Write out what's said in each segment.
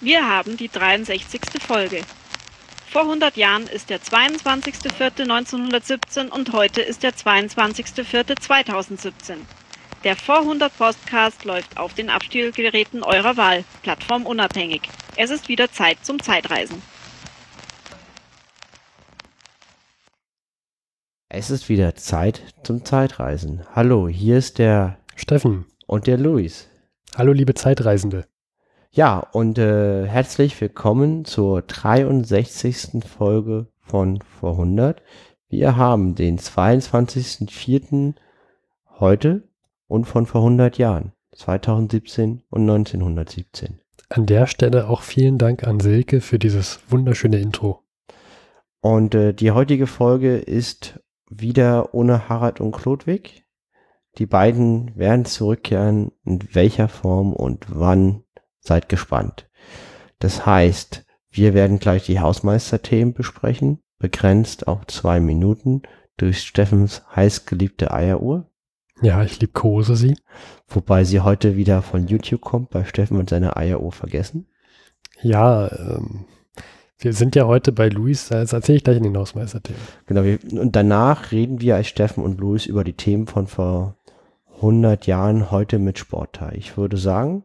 Wir haben die 63. Folge. Vor 100 Jahren ist der 22.04.1917 und heute ist der 22.04.2017. Der Vorhundert Podcast läuft auf den Abspielgeräten eurer Wahl, plattformunabhängig. Es ist wieder Zeit zum Zeitreisen. Es ist wieder Zeit zum Zeitreisen. Hallo, hier ist der Steffen und der Luis. Hallo, liebe Zeitreisende. Ja, und äh, herzlich willkommen zur 63. Folge von Vor 100. Wir haben den 22.04. heute und von vor 100 Jahren, 2017 und 1917. An der Stelle auch vielen Dank an Silke für dieses wunderschöne Intro. Und äh, die heutige Folge ist wieder ohne Harald und Klodwig. Die beiden werden zurückkehren, in welcher Form und wann Seid gespannt. Das heißt, wir werden gleich die Hausmeisterthemen besprechen, begrenzt auf zwei Minuten durch Steffens heißgeliebte Eieruhr. Ja, ich liebkose sie. Wobei sie heute wieder von YouTube kommt, bei Steffen und seiner Eieruhr vergessen. Ja, ähm, wir sind ja heute bei Luis, das erzähle ich gleich in den Hausmeisterthemen. Genau, wir, und danach reden wir als Steffen und Luis über die Themen von vor 100 Jahren heute mit Sportteil. Ich würde sagen,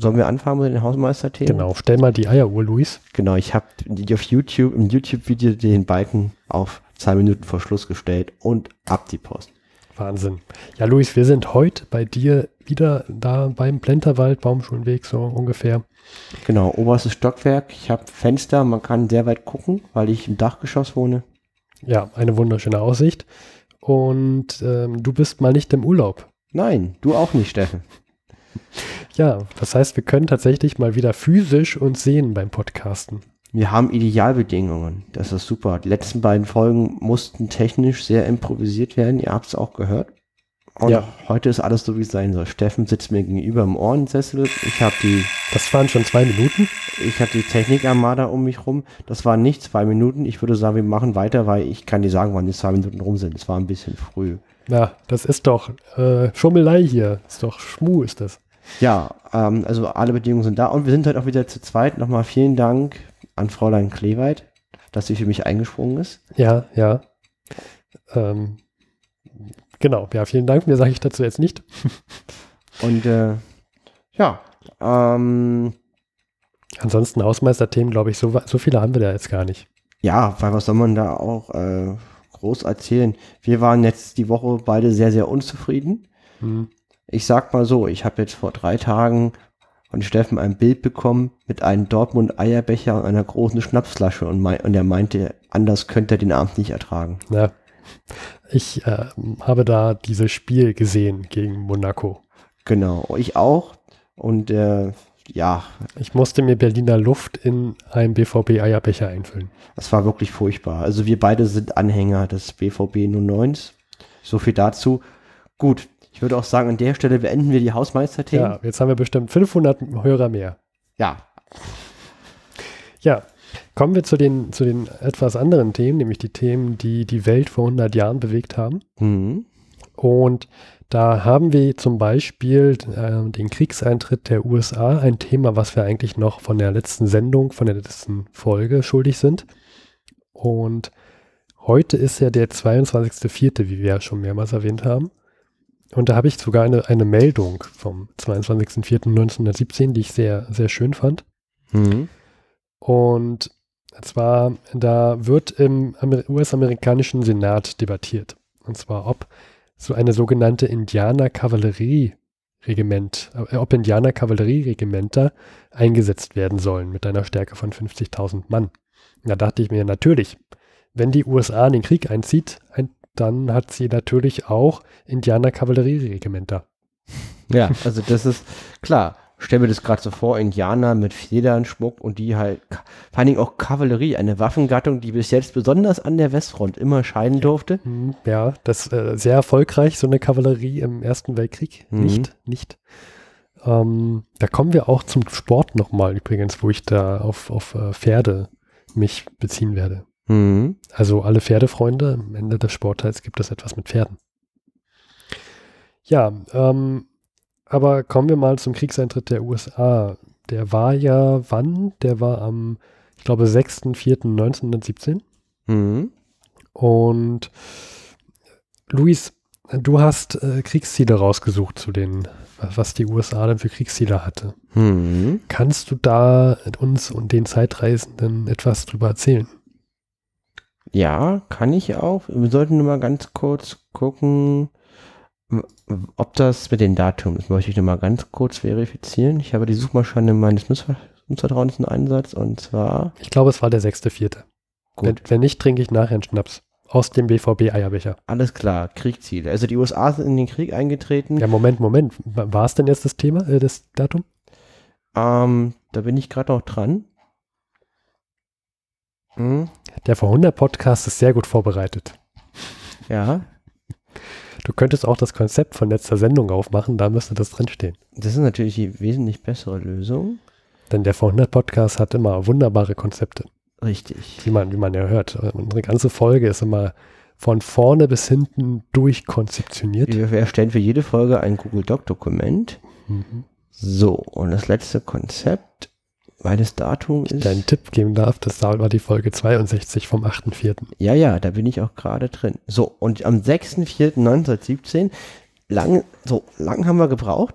Sollen wir anfangen mit den Hausmeister-Themen? Genau, stell mal die Eieruhr, Luis. Genau, ich habe auf YouTube, im YouTube-Video den Balken auf zwei Minuten vor Schluss gestellt und ab die Post. Wahnsinn. Ja, Luis, wir sind heute bei dir wieder da beim Plenterwald, Baumschulenweg, so ungefähr. Genau, oberstes Stockwerk. Ich habe Fenster, man kann sehr weit gucken, weil ich im Dachgeschoss wohne. Ja, eine wunderschöne Aussicht. Und ähm, du bist mal nicht im Urlaub. Nein, du auch nicht, Steffen. Ja, das heißt, wir können tatsächlich mal wieder physisch uns sehen beim Podcasten. Wir haben Idealbedingungen. Das ist super. Die letzten beiden Folgen mussten technisch sehr improvisiert werden. Ihr habt es auch gehört. Und ja. heute ist alles so, wie es sein soll. Steffen sitzt mir gegenüber im Ohrensessel. Ich habe die. Das waren schon zwei Minuten. Ich habe die Technikarmada um mich rum. Das waren nicht zwei Minuten. Ich würde sagen, wir machen weiter, weil ich kann dir sagen, wann die zwei Minuten rum sind. Es war ein bisschen früh. Na, das ist doch äh, Schummelei hier. Ist doch Schmu, ist das. Ja, ähm, also alle Bedingungen sind da und wir sind heute auch wieder zu zweit. Nochmal vielen Dank an Fräulein Kleweit, dass sie für mich eingesprungen ist. Ja, ja. Ähm, genau, ja, vielen Dank. Mehr sage ich dazu jetzt nicht. und äh, ja, ähm, Ansonsten Hausmeisterthemen, glaube ich, so, so, viele haben wir da jetzt gar nicht. Ja, weil was soll man da auch äh, groß erzählen? Wir waren jetzt die Woche beide sehr, sehr unzufrieden. Hm. Ich sag mal so, ich habe jetzt vor drei Tagen von Steffen ein Bild bekommen mit einem Dortmund-Eierbecher und einer großen Schnapsflasche und, mein, und er meinte, anders könnte er den Abend nicht ertragen. Ja. Ich äh, habe da dieses Spiel gesehen gegen Monaco. Genau, ich auch. Und äh, ja. Ich musste mir Berliner Luft in einen BVB-Eierbecher einfüllen. Das war wirklich furchtbar. Also wir beide sind Anhänger des BVB 09. So viel dazu. Gut, ich würde auch sagen, an der Stelle beenden wir die Hausmeisterthemen. Ja, jetzt haben wir bestimmt 500 Hörer mehr. Ja. Ja, kommen wir zu den, zu den etwas anderen Themen, nämlich die Themen, die die Welt vor 100 Jahren bewegt haben. Mhm. Und da haben wir zum Beispiel äh, den Kriegseintritt der USA, ein Thema, was wir eigentlich noch von der letzten Sendung, von der letzten Folge schuldig sind. Und heute ist ja der 22.04., wie wir ja schon mehrmals erwähnt haben. Und da habe ich sogar eine, eine Meldung vom 22.04.1917, die ich sehr, sehr schön fand. Mhm. Und zwar, da wird im US-amerikanischen Senat debattiert. Und zwar, ob so eine sogenannte Indianer-Kavallerie-Regiment, äh, ob Indianer-Kavallerie-Regimenter eingesetzt werden sollen mit einer Stärke von 50.000 Mann. Da dachte ich mir, natürlich, wenn die USA in den Krieg einzieht, ein, dann hat sie natürlich auch Indianer-Kavallerieregimenter. Ja, also das ist klar. Stell mir das gerade so vor, Indianer mit Federn, Schmuck und die halt, vor allen Dingen auch Kavallerie, eine Waffengattung, die bis jetzt besonders an der Westfront immer scheinen durfte. Hm, ja, das äh, sehr erfolgreich, so eine Kavallerie im Ersten Weltkrieg. Mhm. Nicht, nicht. Ähm, da kommen wir auch zum Sport nochmal übrigens, wo ich da auf, auf äh, Pferde mich beziehen werde. Mhm. Also alle Pferdefreunde, am Ende des Sportteils gibt es etwas mit Pferden. Ja, ähm, aber kommen wir mal zum Kriegseintritt der USA. Der war ja wann? Der war am, ich glaube, 6.4.1917. Mhm. Und Luis, du hast äh, Kriegsziele rausgesucht zu den, was die USA dann für Kriegsziele hatte. Mhm. Kannst du da uns und den Zeitreisenden etwas drüber erzählen? Ja, kann ich auch. Wir sollten nur mal ganz kurz gucken, ob das mit den Datum ist. Möchte ich nur mal ganz kurz verifizieren. Ich habe die Suchmaschine meines Missvertrauens in Einsatz und zwar. Ich glaube, es war der 6.4. Wenn, wenn nicht, trinke ich nachher einen Schnaps aus dem BVB-Eierbecher. Alles klar, Kriegsziele. Also die USA sind in den Krieg eingetreten. Ja, Moment, Moment. War es denn jetzt das Thema, äh, das Datum? Ähm, da bin ich gerade noch dran. Hm. Der V100-Podcast ist sehr gut vorbereitet. Ja. Du könntest auch das Konzept von letzter Sendung aufmachen, da müsste das drinstehen. Das ist natürlich die wesentlich bessere Lösung. Denn der V100-Podcast hat immer wunderbare Konzepte. Richtig. Wie man, wie man ja hört. Unsere ganze Folge ist immer von vorne bis hinten durchkonzeptioniert. Wir erstellen für jede Folge ein Google-Doc-Dokument. Mhm. So, und das letzte Konzept weil das Datum ich ist. Deinen Tipp geben darf, das war die Folge 62 vom 8.4. Ja, ja, da bin ich auch gerade drin. So, und am 6.4.1917, lang, so lang haben wir gebraucht,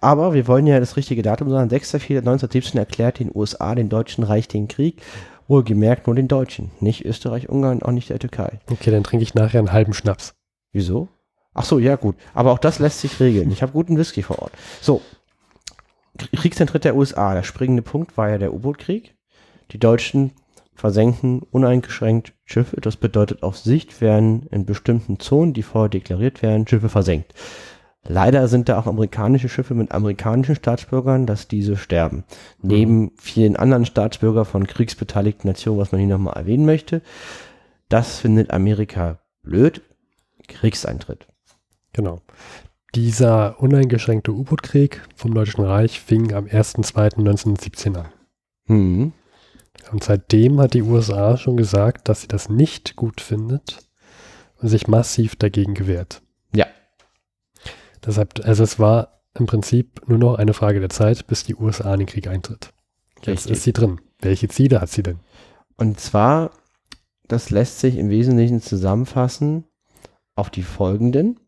aber wir wollen ja das richtige Datum sagen. 6.4.1917 erklärt den USA, den Deutschen Reich den Krieg. Wohlgemerkt nur den Deutschen, nicht Österreich, Ungarn, auch nicht der Türkei. Okay, dann trinke ich nachher einen halben Schnaps. Wieso? Ach so, ja gut. Aber auch das lässt sich regeln. Ich habe guten Whisky vor Ort. So, Kriegsentritt der USA. Der springende Punkt war ja der U-Boot-Krieg. Die Deutschen versenken uneingeschränkt Schiffe. Das bedeutet, auf Sicht werden in bestimmten Zonen, die vorher deklariert werden, Schiffe versenkt. Leider sind da auch amerikanische Schiffe mit amerikanischen Staatsbürgern, dass diese sterben. Mhm. Neben vielen anderen Staatsbürgern von kriegsbeteiligten Nationen, was man hier nochmal erwähnen möchte. Das findet Amerika blöd. Kriegseintritt. Genau. Dieser uneingeschränkte U-Boot-Krieg vom Deutschen Reich fing am 1.2.1917 an. Mhm. Und seitdem hat die USA schon gesagt, dass sie das nicht gut findet und sich massiv dagegen gewehrt. Ja. Deshalb, also es war im Prinzip nur noch eine Frage der Zeit, bis die USA in den Krieg eintritt. Jetzt Richtig. ist sie drin. Welche Ziele hat sie denn? Und zwar, das lässt sich im Wesentlichen zusammenfassen auf die folgenden.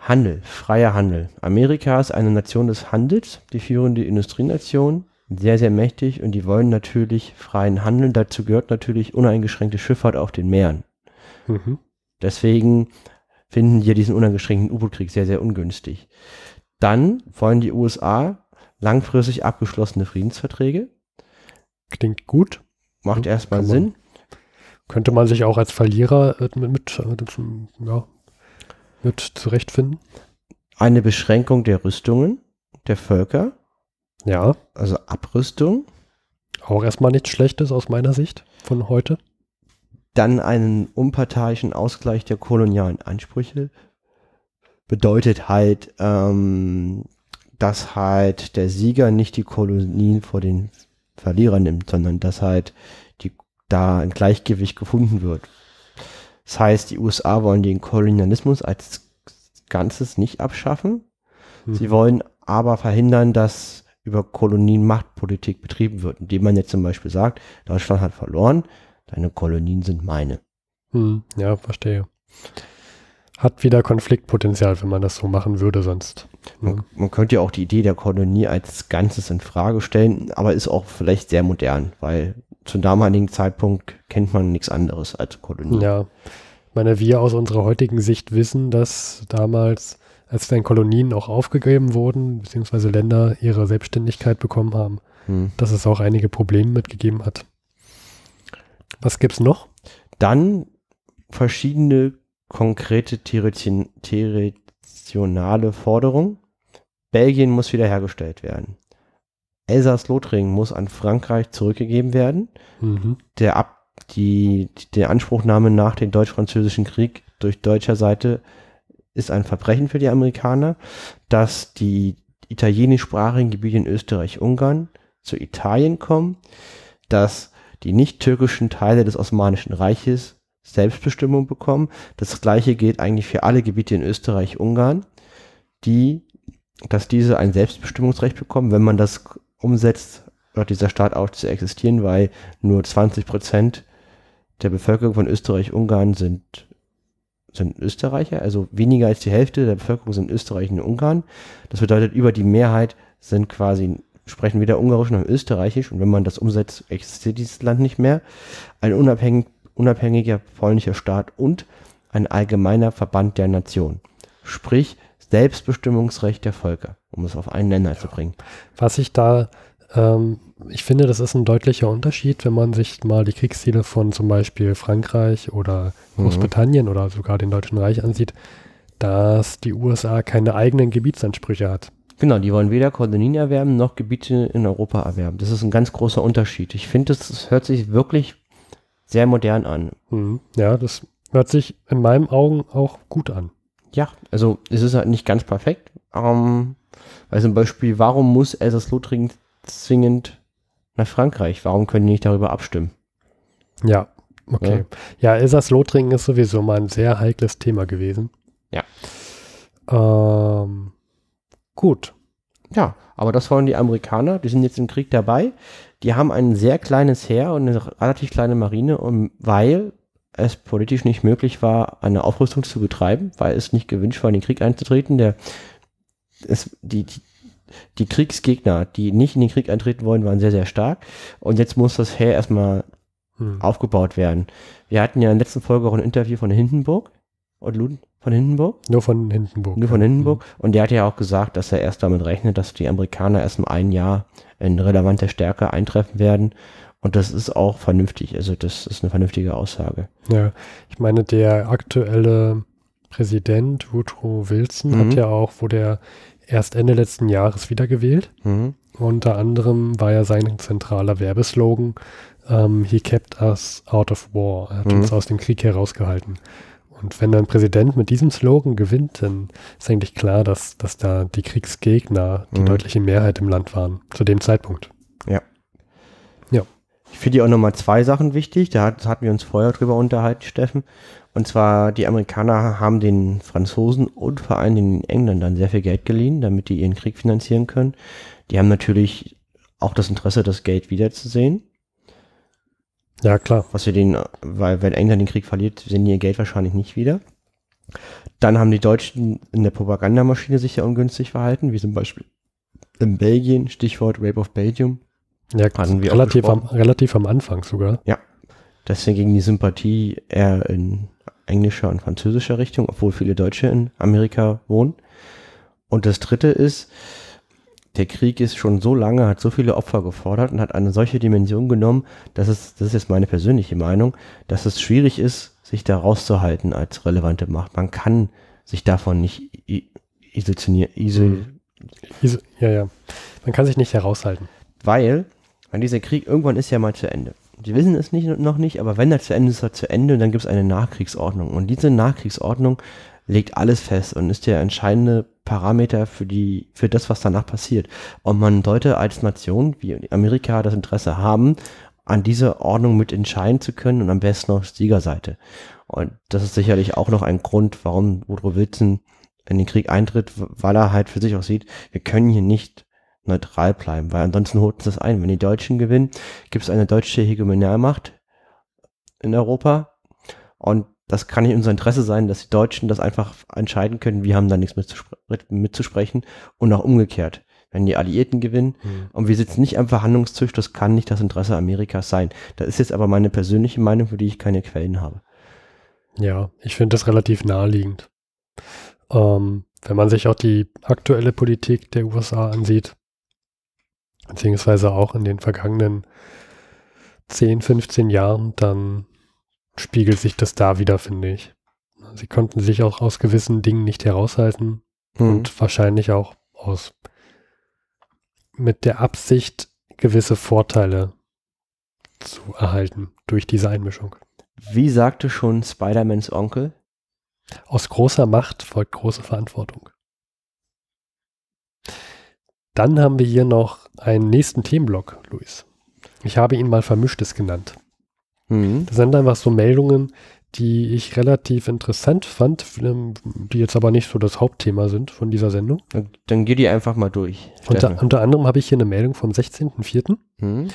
Handel, freier Handel. Amerika ist eine Nation des Handels, die führende Industrienation, sehr, sehr mächtig und die wollen natürlich freien Handel. Dazu gehört natürlich uneingeschränkte Schifffahrt auf den Meeren. Mhm. Deswegen finden die diesen uneingeschränkten U-Boot-Krieg sehr, sehr ungünstig. Dann wollen die USA langfristig abgeschlossene Friedensverträge. Klingt gut. Macht mhm. erstmal Sinn. Könnte man sich auch als Verlierer äh, mit, mit, äh, mit ja, wird zurechtfinden? Eine Beschränkung der Rüstungen der Völker. Ja. Also Abrüstung. Auch erstmal nichts Schlechtes aus meiner Sicht von heute. Dann einen unparteiischen Ausgleich der kolonialen Ansprüche. Bedeutet halt, ähm, dass halt der Sieger nicht die Kolonien vor den Verlierern nimmt, sondern dass halt die, da ein Gleichgewicht gefunden wird, das heißt, die USA wollen den Kolonialismus als Ganzes nicht abschaffen. Mhm. Sie wollen aber verhindern, dass über Kolonien Machtpolitik betrieben wird, indem man jetzt zum Beispiel sagt, Deutschland hat verloren, deine Kolonien sind meine. Hm, ja, verstehe. Hat wieder Konfliktpotenzial, wenn man das so machen würde sonst. Man, man könnte ja auch die Idee der Kolonie als Ganzes in Frage stellen, aber ist auch vielleicht sehr modern, weil zum damaligen Zeitpunkt kennt man nichts anderes als Kolonien. Ja, meine, wir aus unserer heutigen Sicht wissen, dass damals, als dann Kolonien auch aufgegeben wurden, beziehungsweise Länder ihre Selbstständigkeit bekommen haben, hm. dass es auch einige Probleme mitgegeben hat. Was gibt es noch? Dann verschiedene konkrete territoriale Forderungen. Belgien muss wiederhergestellt werden elsaß lothringen muss an Frankreich zurückgegeben werden. Mhm. Der, Ab die, der Anspruchnahme nach dem Deutsch-Französischen Krieg durch deutscher Seite ist ein Verbrechen für die Amerikaner, dass die italienischsprachigen Gebiete in Österreich-Ungarn zu Italien kommen, dass die nicht-türkischen Teile des Osmanischen Reiches Selbstbestimmung bekommen. Das gleiche gilt eigentlich für alle Gebiete in Österreich-Ungarn, die, dass diese ein Selbstbestimmungsrecht bekommen, wenn man das umsetzt, hört dieser Staat auf zu existieren, weil nur 20 Prozent der Bevölkerung von Österreich-Ungarn sind, sind Österreicher, also weniger als die Hälfte der Bevölkerung sind Österreicher und Ungarn. Das bedeutet, über die Mehrheit sind quasi, sprechen weder Ungarisch noch Österreichisch und wenn man das umsetzt, existiert dieses Land nicht mehr. Ein unabhängig, unabhängiger polnischer Staat und ein allgemeiner Verband der Nation. Sprich, Selbstbestimmungsrecht der Völker um es auf einen Nenner ja. zu bringen. Was ich da, ähm, ich finde, das ist ein deutlicher Unterschied, wenn man sich mal die Kriegsziele von zum Beispiel Frankreich oder mhm. Großbritannien mhm. oder sogar dem Deutschen Reich ansieht, dass die USA keine eigenen Gebietsansprüche hat. Genau, die wollen weder Kolonien erwerben noch Gebiete in Europa erwerben. Das ist ein ganz großer Unterschied. Ich finde, das, das, hört sich wirklich sehr modern an. Mhm. Ja, das hört sich in meinen Augen auch gut an. Ja, also es ist halt nicht ganz perfekt. Ähm, weil zum Beispiel, warum muss Elsass-Lothringen zwingend nach Frankreich? Warum können die nicht darüber abstimmen? Ja, okay. Ja, ja Elsass-Lothringen ist sowieso mal ein sehr heikles Thema gewesen. Ja. Ähm, gut. Ja, aber das wollen die Amerikaner. Die sind jetzt im Krieg dabei. Die haben ein sehr kleines Heer und eine relativ kleine Marine, und weil es politisch nicht möglich war, eine Aufrüstung zu betreiben, weil es nicht gewünscht war, in den Krieg einzutreten. Der es, die, die, die Kriegsgegner, die nicht in den Krieg eintreten wollen, waren sehr, sehr stark. Und jetzt muss das Heer erstmal hm. aufgebaut werden. Wir hatten ja in der letzten Folge auch ein Interview von Hindenburg und Luden von Hindenburg. Nur von Hindenburg. Nur von hm. Hindenburg. Hm. Und der hat ja auch gesagt, dass er erst damit rechnet, dass die Amerikaner erst in einem Jahr in relevanter Stärke eintreffen werden. Und das ist auch vernünftig. Also das ist eine vernünftige Aussage. Ja, ich meine, der aktuelle Präsident Woodrow Wilson mhm. hat ja auch, wo der erst Ende letzten Jahres wiedergewählt. Mhm. Unter anderem war ja sein zentraler Werbeslogan ähm, He kept us out of war. Er hat mhm. uns aus dem Krieg herausgehalten. Und wenn ein Präsident mit diesem Slogan gewinnt, dann ist eigentlich klar, dass, dass da die Kriegsgegner die mhm. deutliche Mehrheit im Land waren, zu dem Zeitpunkt. Ja. Ja. Ich finde auch nochmal zwei Sachen wichtig. Da hat, hatten wir uns vorher drüber unterhalten, Steffen. Und zwar, die Amerikaner haben den Franzosen und vor allem den Engländern sehr viel Geld geliehen, damit die ihren Krieg finanzieren können. Die haben natürlich auch das Interesse, das Geld wiederzusehen. Ja, klar. Was wir den, weil wenn England den Krieg verliert, sehen die ihr Geld wahrscheinlich nicht wieder. Dann haben die Deutschen in der Propagandamaschine sich ja ungünstig verhalten, wie zum Beispiel in Belgien, Stichwort Rape of Belgium. Ja, hatten wir relativ am, relativ am Anfang sogar. Ja. Deswegen ging die Sympathie eher in englischer und französischer Richtung, obwohl viele Deutsche in Amerika wohnen. Und das dritte ist, der Krieg ist schon so lange, hat so viele Opfer gefordert und hat eine solche Dimension genommen, dass es, das ist jetzt meine persönliche Meinung, dass es schwierig ist, sich da rauszuhalten als relevante Macht. Man kann sich davon nicht isolieren. Isol mhm. ja, ja. Man kann sich nicht heraushalten. Weil, wenn dieser Krieg irgendwann ist ja mal zu Ende die wissen es nicht, noch nicht, aber wenn er zu Ende ist, ist er zu Ende und dann gibt es eine Nachkriegsordnung. Und diese Nachkriegsordnung legt alles fest und ist der entscheidende Parameter für die, für das, was danach passiert. Und man sollte als Nation wie Amerika das Interesse haben, an dieser Ordnung mit entscheiden zu können und am besten auf Siegerseite. Und das ist sicherlich auch noch ein Grund, warum Woodrow Wilson in den Krieg eintritt, weil er halt für sich auch sieht, wir können hier nicht neutral bleiben, weil ansonsten holt uns das ein. Wenn die Deutschen gewinnen, gibt es eine deutsche Hegemonialmacht in Europa und das kann nicht unser Interesse sein, dass die Deutschen das einfach entscheiden können. Wir haben da nichts mitzusp mitzusprechen und auch umgekehrt. Wenn die Alliierten gewinnen mhm. und wir sitzen nicht am Verhandlungstisch, das kann nicht das Interesse Amerikas sein. Das ist jetzt aber meine persönliche Meinung, für die ich keine Quellen habe. Ja, ich finde das relativ naheliegend. Ähm, wenn man sich auch die aktuelle Politik der USA ansieht, beziehungsweise auch in den vergangenen 10, 15 Jahren, dann spiegelt sich das da wieder, finde ich. Sie konnten sich auch aus gewissen Dingen nicht heraushalten mhm. und wahrscheinlich auch aus mit der Absicht, gewisse Vorteile zu erhalten durch diese Einmischung. Wie sagte schon Spider-Mans Onkel? Aus großer Macht folgt große Verantwortung. Dann haben wir hier noch einen nächsten Themenblock, Luis. Ich habe ihn mal Vermischtes genannt. Mhm. Das sind einfach so Meldungen, die ich relativ interessant fand, ähm, die jetzt aber nicht so das Hauptthema sind von dieser Sendung. Dann, dann geh die einfach mal durch. Unter, unter, anderem habe ich hier eine Meldung vom 16.04. Mhm.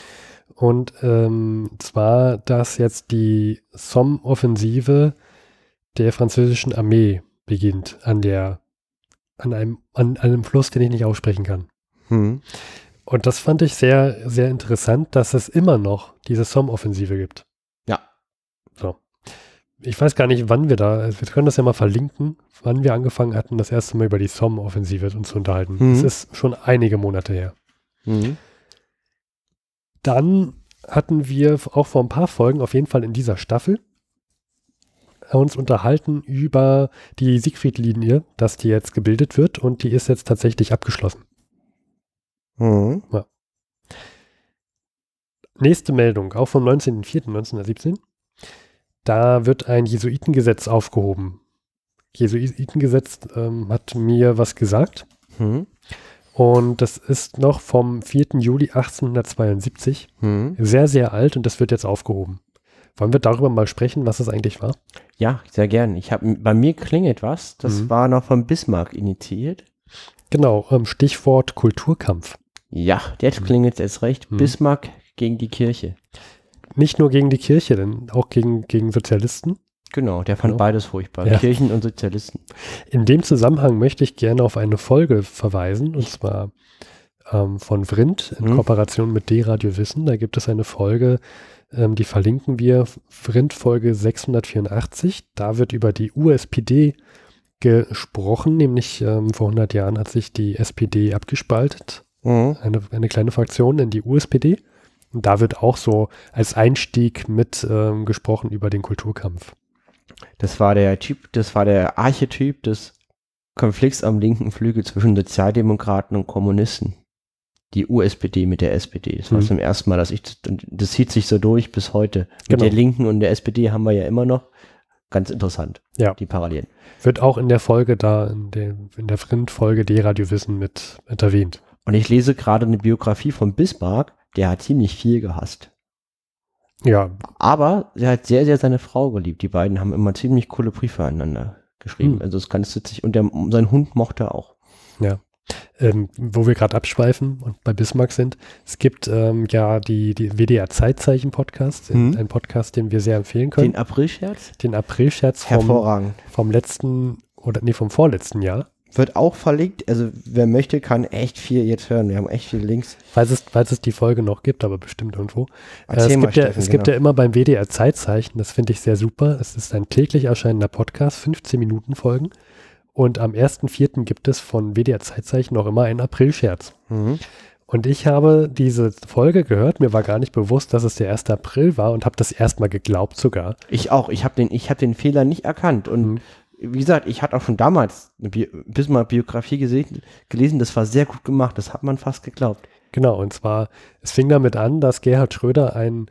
Und ähm, zwar, dass jetzt die Somme-Offensive der französischen Armee beginnt an der an einem, an, an einem Fluss, den ich nicht aussprechen kann. Hm. Und das fand ich sehr, sehr interessant, dass es immer noch diese somme offensive gibt. Ja. So. Ich weiß gar nicht, wann wir da, wir können das ja mal verlinken, wann wir angefangen hatten, das erste Mal über die somme offensive uns zu unterhalten. Mhm. Das ist schon einige Monate her. Mhm. Dann hatten wir auch vor ein paar Folgen, auf jeden Fall in dieser Staffel, uns unterhalten über die Siegfried-Linie, dass die jetzt gebildet wird und die ist jetzt tatsächlich abgeschlossen. Mhm. Ja. Nächste Meldung, auch vom 19.04.1917. Da wird ein Jesuitengesetz aufgehoben. Jesuitengesetz ähm, hat mir was gesagt. Mhm. Und das ist noch vom 4. Juli 1872. Mhm. Sehr, sehr alt und das wird jetzt aufgehoben. Wollen wir darüber mal sprechen, was das eigentlich war? Ja, sehr gern. Ich habe bei mir klingelt was. Das mhm. war noch von Bismarck initiiert. Genau, ähm, Stichwort Kulturkampf. Ja, jetzt mhm. klingt es erst recht. Mhm. Bismarck gegen die Kirche. Nicht nur gegen die Kirche, denn auch gegen, gegen Sozialisten. Genau, der fand genau. beides furchtbar, ja. Kirchen und Sozialisten. In dem Zusammenhang möchte ich gerne auf eine Folge verweisen, und zwar ähm, von Vrindt in mhm. Kooperation mit D-Radio Wissen. Da gibt es eine Folge, ähm, die verlinken wir, Vrindt Folge 684. Da wird über die USPD gesprochen, nämlich ähm, vor 100 Jahren hat sich die SPD abgespaltet mhm. eine, eine kleine Fraktion, in die USPD. Und da wird auch so als Einstieg mit ähm, gesprochen über den Kulturkampf. Das war der Typ, das war der Archetyp des Konflikts am linken Flügel zwischen Sozialdemokraten und Kommunisten. Die USPD mit der SPD. Das mhm. war zum ersten Mal, dass ich das zieht sich so durch bis heute. Genau. Mit der Linken und der SPD haben wir ja immer noch. Ganz interessant, ja. die Parallelen. Wird auch in der Folge da, in der, in der Print-Folge D-Radio Wissen mit, mit erwähnt. Und ich lese gerade eine Biografie von Bismarck, der hat ziemlich viel gehasst. Ja. Aber er hat sehr, sehr seine Frau geliebt. Die beiden haben immer ziemlich coole Briefe aneinander geschrieben. Hm. Also das ganz witzig. Und der, sein Hund mochte er auch. Ja. Ähm, wo wir gerade abschweifen und bei Bismarck sind, es gibt ähm, ja die, die WDR Zeitzeichen Podcast, hm. ein Podcast, den wir sehr empfehlen können. Den Aprilscherz? Den Aprilscherz vom, vom letzten oder nee, vom vorletzten Jahr. Wird auch verlinkt. Also wer möchte, kann echt viel jetzt hören. Wir haben echt viele Links. Falls es, falls es die Folge noch gibt, aber bestimmt irgendwo. Äh, Erzähl es mal, gibt, Steffen, ja, es genau. gibt ja immer beim WDR Zeitzeichen, das finde ich sehr super. Es ist ein täglich erscheinender Podcast, 15 Minuten Folgen. Und am 1.4. gibt es von WDR Zeitzeichen noch immer einen April-Scherz. Mhm. Und ich habe diese Folge gehört, mir war gar nicht bewusst, dass es der 1. April war und habe das erstmal geglaubt sogar. Ich auch, ich habe den, hab den Fehler nicht erkannt und mhm wie gesagt, ich hatte auch schon damals eine Bi Bismarck-Biografie gelesen, das war sehr gut gemacht, das hat man fast geglaubt. Genau, und zwar, es fing damit an, dass Gerhard Schröder einen,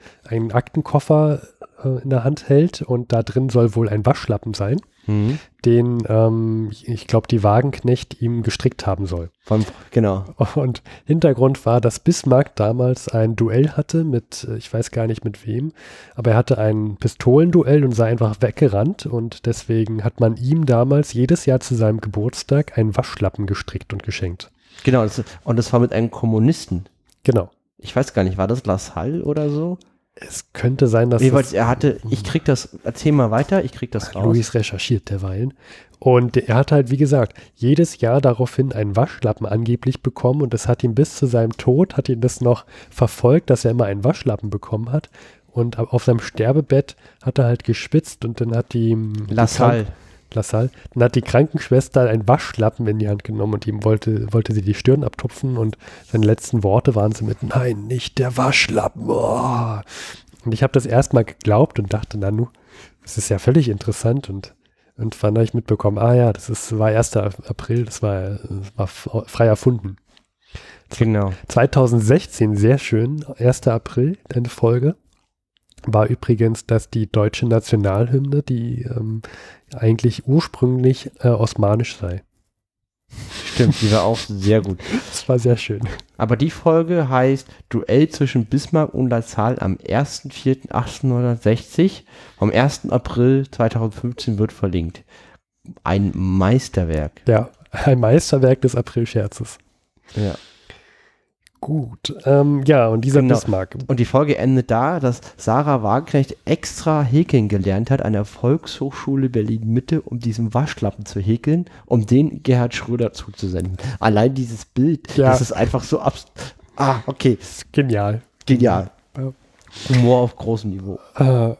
Aktenkoffer äh, in der Hand hält und da drin soll wohl ein Waschlappen sein mhm. den, ähm, ich glaube, die Wagenknecht ihm gestrickt haben soll. Von, genau. Und Hintergrund war, dass Bismarck damals ein Duell hatte mit, äh, ich weiß gar nicht mit wem, aber er hatte ein Pistolenduell und sei einfach weggerannt und deswegen hat man ihm damals jedes Jahr zu seinem Geburtstag einen Waschlappen gestrickt und geschenkt. Genau, das, und das war mit einem Kommunisten. Genau. Ich weiß gar nicht, war das Lassalle oder so? es könnte sein, dass. Jeweils, das, er hatte, ich hm. krieg das, erzähl mal weiter, ich krieg das raus. Luis recherchiert derweilen. Und er hat halt, wie gesagt, jedes Jahr daraufhin einen Waschlappen angeblich bekommen und das hat ihn bis zu seinem Tod, hat ihn das noch verfolgt, dass er immer einen Waschlappen bekommen hat. Und auf seinem Sterbebett hat er halt gespitzt und dann hat die. Lasalle. Die LaSalle. Dann hat die Krankenschwester einen Waschlappen in die Hand genommen und ihm wollte, wollte sie die Stirn abtupfen und seine letzten Worte waren so mit, nein, nicht der Waschlappen. Oh. Und ich habe das erstmal geglaubt und dachte, na nu, das ist ja völlig interessant und und wann habe ich mitbekommen, ah ja, das ist, war 1. April, das war, das war frei erfunden. Genau. 2016, sehr schön, 1. April, eine Folge war übrigens, dass die deutsche Nationalhymne, die ähm, eigentlich ursprünglich äh, osmanisch sei. Stimmt, die war auch sehr gut. Das war sehr schön. Aber die Folge heißt Duell zwischen Bismarck und Lazal am 1.4.1860 vom 1. April 2015 wird verlinkt. Ein Meisterwerk. Ja, ein Meisterwerk des Aprilscherzes. Ja gut. Ähm, ja, und dieser genau. Bismarck. Und die Folge endet da, dass Sarah Wagenknecht extra häkeln gelernt hat an der Volkshochschule Berlin-Mitte, um diesen Waschlappen zu häkeln, um den Gerhard Schröder zuzusenden. Allein dieses Bild, ja. das ist einfach so abs... Ah, okay. Genial. Genial. Ja. Humor auf großem Niveau. Äh,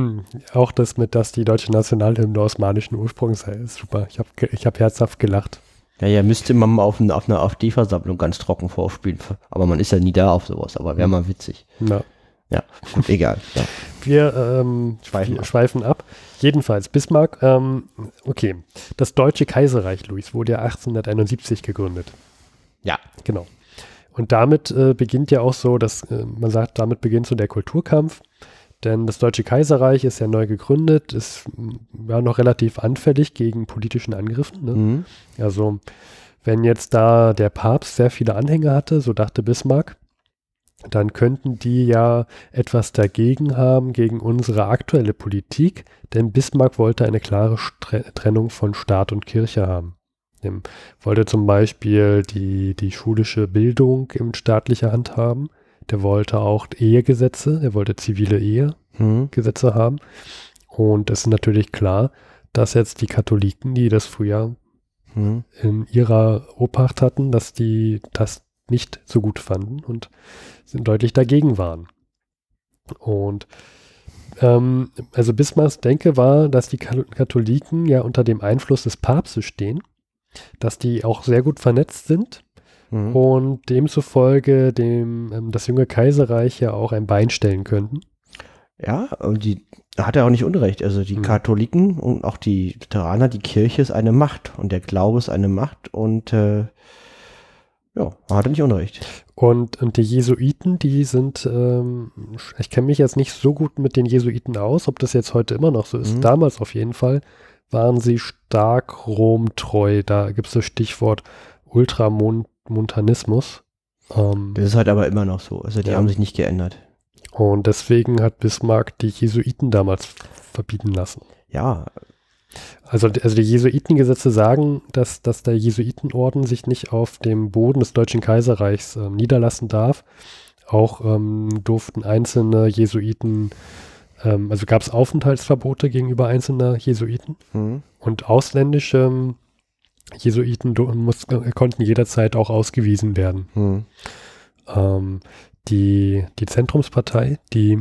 auch das mit, dass die deutsche Nationalhymne osmanischen Ursprungs sei, äh, ist super. Ich habe ich hab herzhaft gelacht. Ja, ja, müsste man mal auf, ein, auf einer AfD-Versammlung ganz trocken vorspielen. Aber man ist ja nie da auf sowas, aber wäre hm. mal witzig. Ja. Ja, gut, egal. Ja. Wir ähm, schweifen, schweifen, ab. Jedenfalls, Bismarck, ähm, okay, das Deutsche Kaiserreich, Luis, wurde ja 1871 gegründet. Ja. Genau. Und damit äh, beginnt ja auch so, dass äh, man sagt, damit beginnt so der Kulturkampf. Denn das Deutsche Kaiserreich ist ja neu gegründet, ist ja noch relativ anfällig gegen politischen Angriffen. Ne? Mhm. Also wenn jetzt da der Papst sehr viele Anhänger hatte, so dachte Bismarck, dann könnten die ja etwas dagegen haben gegen unsere aktuelle Politik, denn Bismarck wollte eine klare Trennung von Staat und Kirche haben. Er wollte zum Beispiel die, die schulische Bildung in staatlicher Hand haben der wollte auch Ehegesetze, er wollte zivile hm. Ehegesetze hm. haben. Und es ist natürlich klar, dass jetzt die Katholiken, die das früher hm. in ihrer Obacht hatten, dass die das nicht so gut fanden und sind deutlich dagegen waren. Und ähm, also Bismarcks Denke war, dass die Katholiken ja unter dem Einfluss des Papstes stehen, dass die auch sehr gut vernetzt sind mhm. und demzufolge dem, ähm, das junge Kaiserreich ja auch ein Bein stellen könnten. Ja, und die hat er auch nicht Unrecht. Also die mhm. Katholiken und auch die Lutheraner, die Kirche ist eine Macht und der Glaube ist eine Macht und äh, ja, hat er nicht Unrecht. Und, und die Jesuiten, die sind, ähm, ich kenne mich jetzt nicht so gut mit den Jesuiten aus, ob das jetzt heute immer noch so ist. Mhm. Damals auf jeden Fall waren sie stark Rom treu. Da gibt es das Stichwort Ultramont Montanismus. Ähm, das ist halt aber immer noch so. Also die ja. haben sich nicht geändert. Und deswegen hat Bismarck die Jesuiten damals verbieten lassen. Ja. Also, also die Jesuitengesetze sagen, dass, dass der Jesuitenorden sich nicht auf dem Boden des Deutschen Kaiserreichs äh, niederlassen darf. Auch ähm, durften einzelne Jesuiten, ähm, also gab es Aufenthaltsverbote gegenüber einzelner Jesuiten. Mhm. Und ausländische ähm, Jesuiten muss, äh, konnten jederzeit auch ausgewiesen werden. Hm. Ähm, die, die Zentrumspartei, die.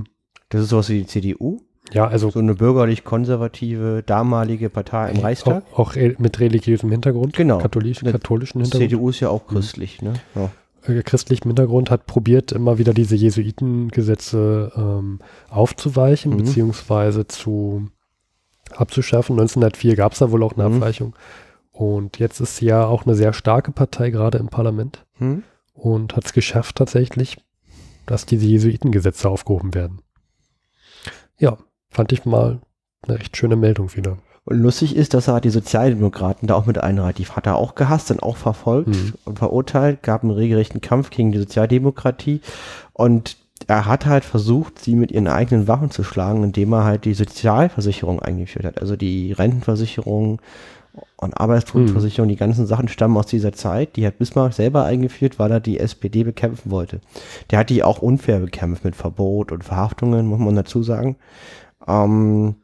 Das ist sowas wie die CDU? Ja, also. So eine bürgerlich-konservative damalige Partei im Reichstag? Auch, auch mit religiösem Hintergrund. Genau. Katholisch, katholischen Hintergrund. CDU ist ja auch mhm. christlich, mhm. ne? Ja äh, christlichen Hintergrund hat probiert, immer wieder diese Jesuitengesetze ähm, aufzuweichen, mhm. beziehungsweise zu abzuschaffen. 1904 gab es da wohl auch eine mhm. Abweichung und jetzt ist sie ja auch eine sehr starke Partei, gerade im Parlament. Hm? Und hat es geschafft tatsächlich, dass diese Jesuitengesetze aufgehoben werden. Ja, fand ich mal eine recht schöne Meldung wieder. Und lustig ist, dass er die Sozialdemokraten da auch mit einreiht. Die hat er auch gehasst und auch verfolgt hm. und verurteilt, gab einen regelrechten Kampf gegen die Sozialdemokratie. Und er hat halt versucht, sie mit ihren eigenen Waffen zu schlagen, indem er halt die Sozialversicherung eingeführt hat. Also die Rentenversicherung, und Arbeitslosenversicherung, hm. die ganzen Sachen stammen aus dieser Zeit. Die hat Bismarck selber eingeführt, weil er die SPD bekämpfen wollte. Der hat die auch unfair bekämpft mit Verbot und Verhaftungen, muss man dazu sagen. Ähm,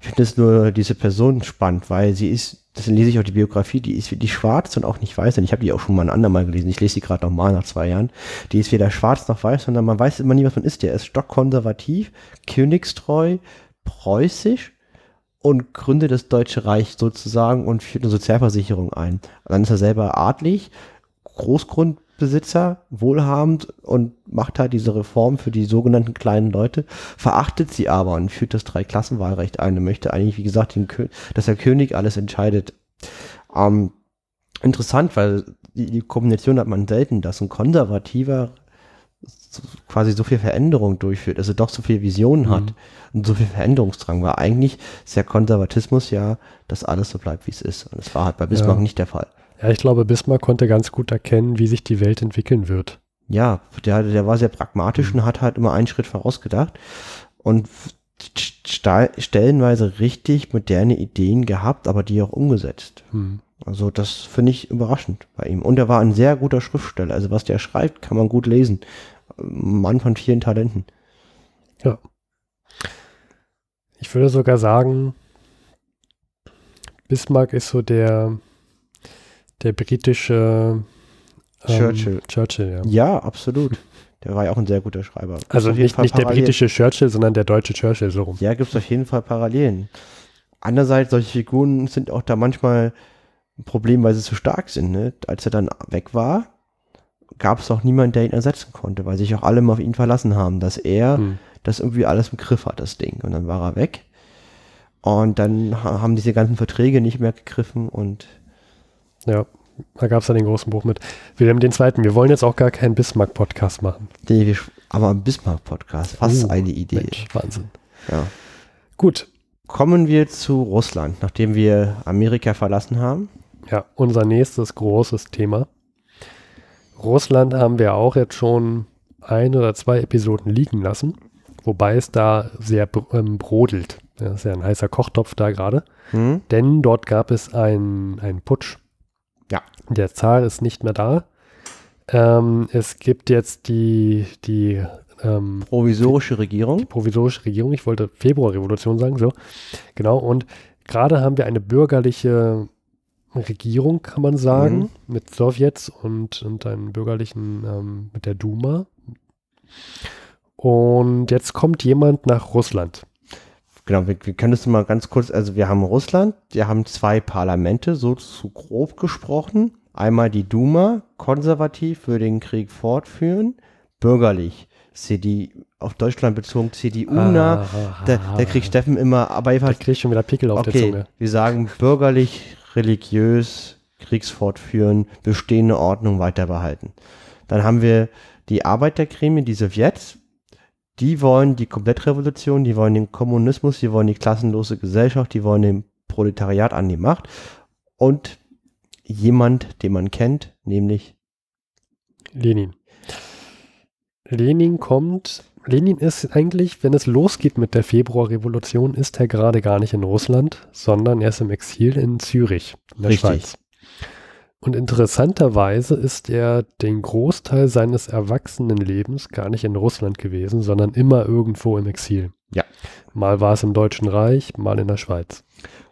ich finde es nur diese Person spannend, weil sie ist, das lese ich auch die Biografie, die ist die schwarz und auch nicht weiß. Und ich habe die auch schon mal ein andermal gelesen. Ich lese sie gerade nochmal nach zwei Jahren. Die ist weder schwarz noch weiß, sondern man weiß immer nie, was man ist. Der ist stockkonservativ, königstreu, preußisch und gründet das Deutsche Reich sozusagen und führt eine Sozialversicherung ein. Und dann ist er selber adlig, Großgrundbesitzer, wohlhabend und macht halt diese Reform für die sogenannten kleinen Leute, verachtet sie aber und führt das Dreiklassenwahlrecht ein und möchte eigentlich, wie gesagt, dass der König alles entscheidet. Ähm, interessant, weil die Kombination hat man selten, dass ein konservativer quasi so viel Veränderung durchführt, also doch so viel Visionen mhm. hat mhm. und so viel Veränderungsdrang, weil eigentlich ist der Konservatismus ja, dass alles so bleibt, wie es ist. Und das war halt bei Bismarck ja. nicht der Fall. Ja, ich glaube, Bismarck konnte ganz gut erkennen, wie sich die Welt entwickeln wird. Ja, der, der war sehr pragmatisch mhm. und hat halt immer einen Schritt vorausgedacht und stellenweise richtig moderne Ideen gehabt, aber die auch umgesetzt. Mhm. Also das finde ich überraschend bei ihm. Und er war ein sehr guter Schriftsteller. Also was der schreibt, kann man gut lesen. Mann von vielen Talenten. Ja. Ich würde sogar sagen, Bismarck ist so der, der britische ähm, Churchill. Churchill, ja. Ja, absolut. Der war ja auch ein sehr guter Schreiber. Gibt's also nicht, nicht der britische Churchill, sondern der deutsche Churchill, so rum. Ja, gibt es auf jeden Fall Parallelen. Andererseits, solche Figuren sind auch da manchmal ein Problem, weil sie zu stark sind. Ne? Als er dann weg war, gab es auch niemanden, der ihn ersetzen konnte, weil sich auch alle mal auf ihn verlassen haben, dass er mhm. das irgendwie alles im Griff hat, das Ding. Und dann war er weg. Und dann haben diese ganzen Verträge nicht mehr gegriffen und. Ja, da gab es dann den großen Buch mit Wilhelm II. Wir wollen jetzt auch gar keinen Bismarck-Podcast machen. Nee, wir, aber ein Bismarck-Podcast, fast uh, eine Idee. Mensch, Wahnsinn. Ja. Gut. Kommen wir zu Russland, nachdem wir Amerika verlassen haben. Ja, unser nächstes großes Thema. Russland haben wir auch jetzt schon ein oder zwei Episoden liegen lassen, wobei es da sehr ähm, brodelt. Das ist ja ein heißer Kochtopf da gerade. Mhm. Denn dort gab es einen Putsch. Ja. Der Zar ist nicht mehr da. Ähm, es gibt jetzt die, die ähm, provisorische Regierung. Die provisorische Regierung, ich wollte Februarrevolution sagen, so. Genau, und gerade haben wir eine bürgerliche Regierung, kann man sagen, mhm. mit Sowjets und, und einem bürgerlichen, ähm, mit der Duma. Und jetzt kommt jemand nach Russland. Genau, wir, wir können das mal ganz kurz, also wir haben Russland, wir haben zwei Parlamente, so, zu grob gesprochen. Einmal die Duma, konservativ, würde den Krieg fortführen, bürgerlich. CD, auf Deutschland bezogen, CDU-nah. Ah, der, ah, der ah. kriegt Steffen immer, aber ich Der kriegt schon wieder Pickel auf okay, der Zunge. Wir sagen bürgerlich religiös, kriegsfortführen, bestehende Ordnung weiterbehalten. Dann haben wir die Arbeitergremien, die Sowjets, die wollen die Komplettrevolution, die wollen den Kommunismus, die wollen die klassenlose Gesellschaft, die wollen den Proletariat an die Macht und jemand, den man kennt, nämlich Lenin. Lenin kommt Lenin ist eigentlich, wenn es losgeht mit der Februarrevolution, ist er gerade gar nicht in Russland, sondern er ist im Exil in Zürich, in der Richtig. Schweiz. Und interessanterweise ist er den Großteil seines Erwachsenenlebens gar nicht in Russland gewesen, sondern immer irgendwo im Exil. Ja. Mal war es im Deutschen Reich, mal in der Schweiz.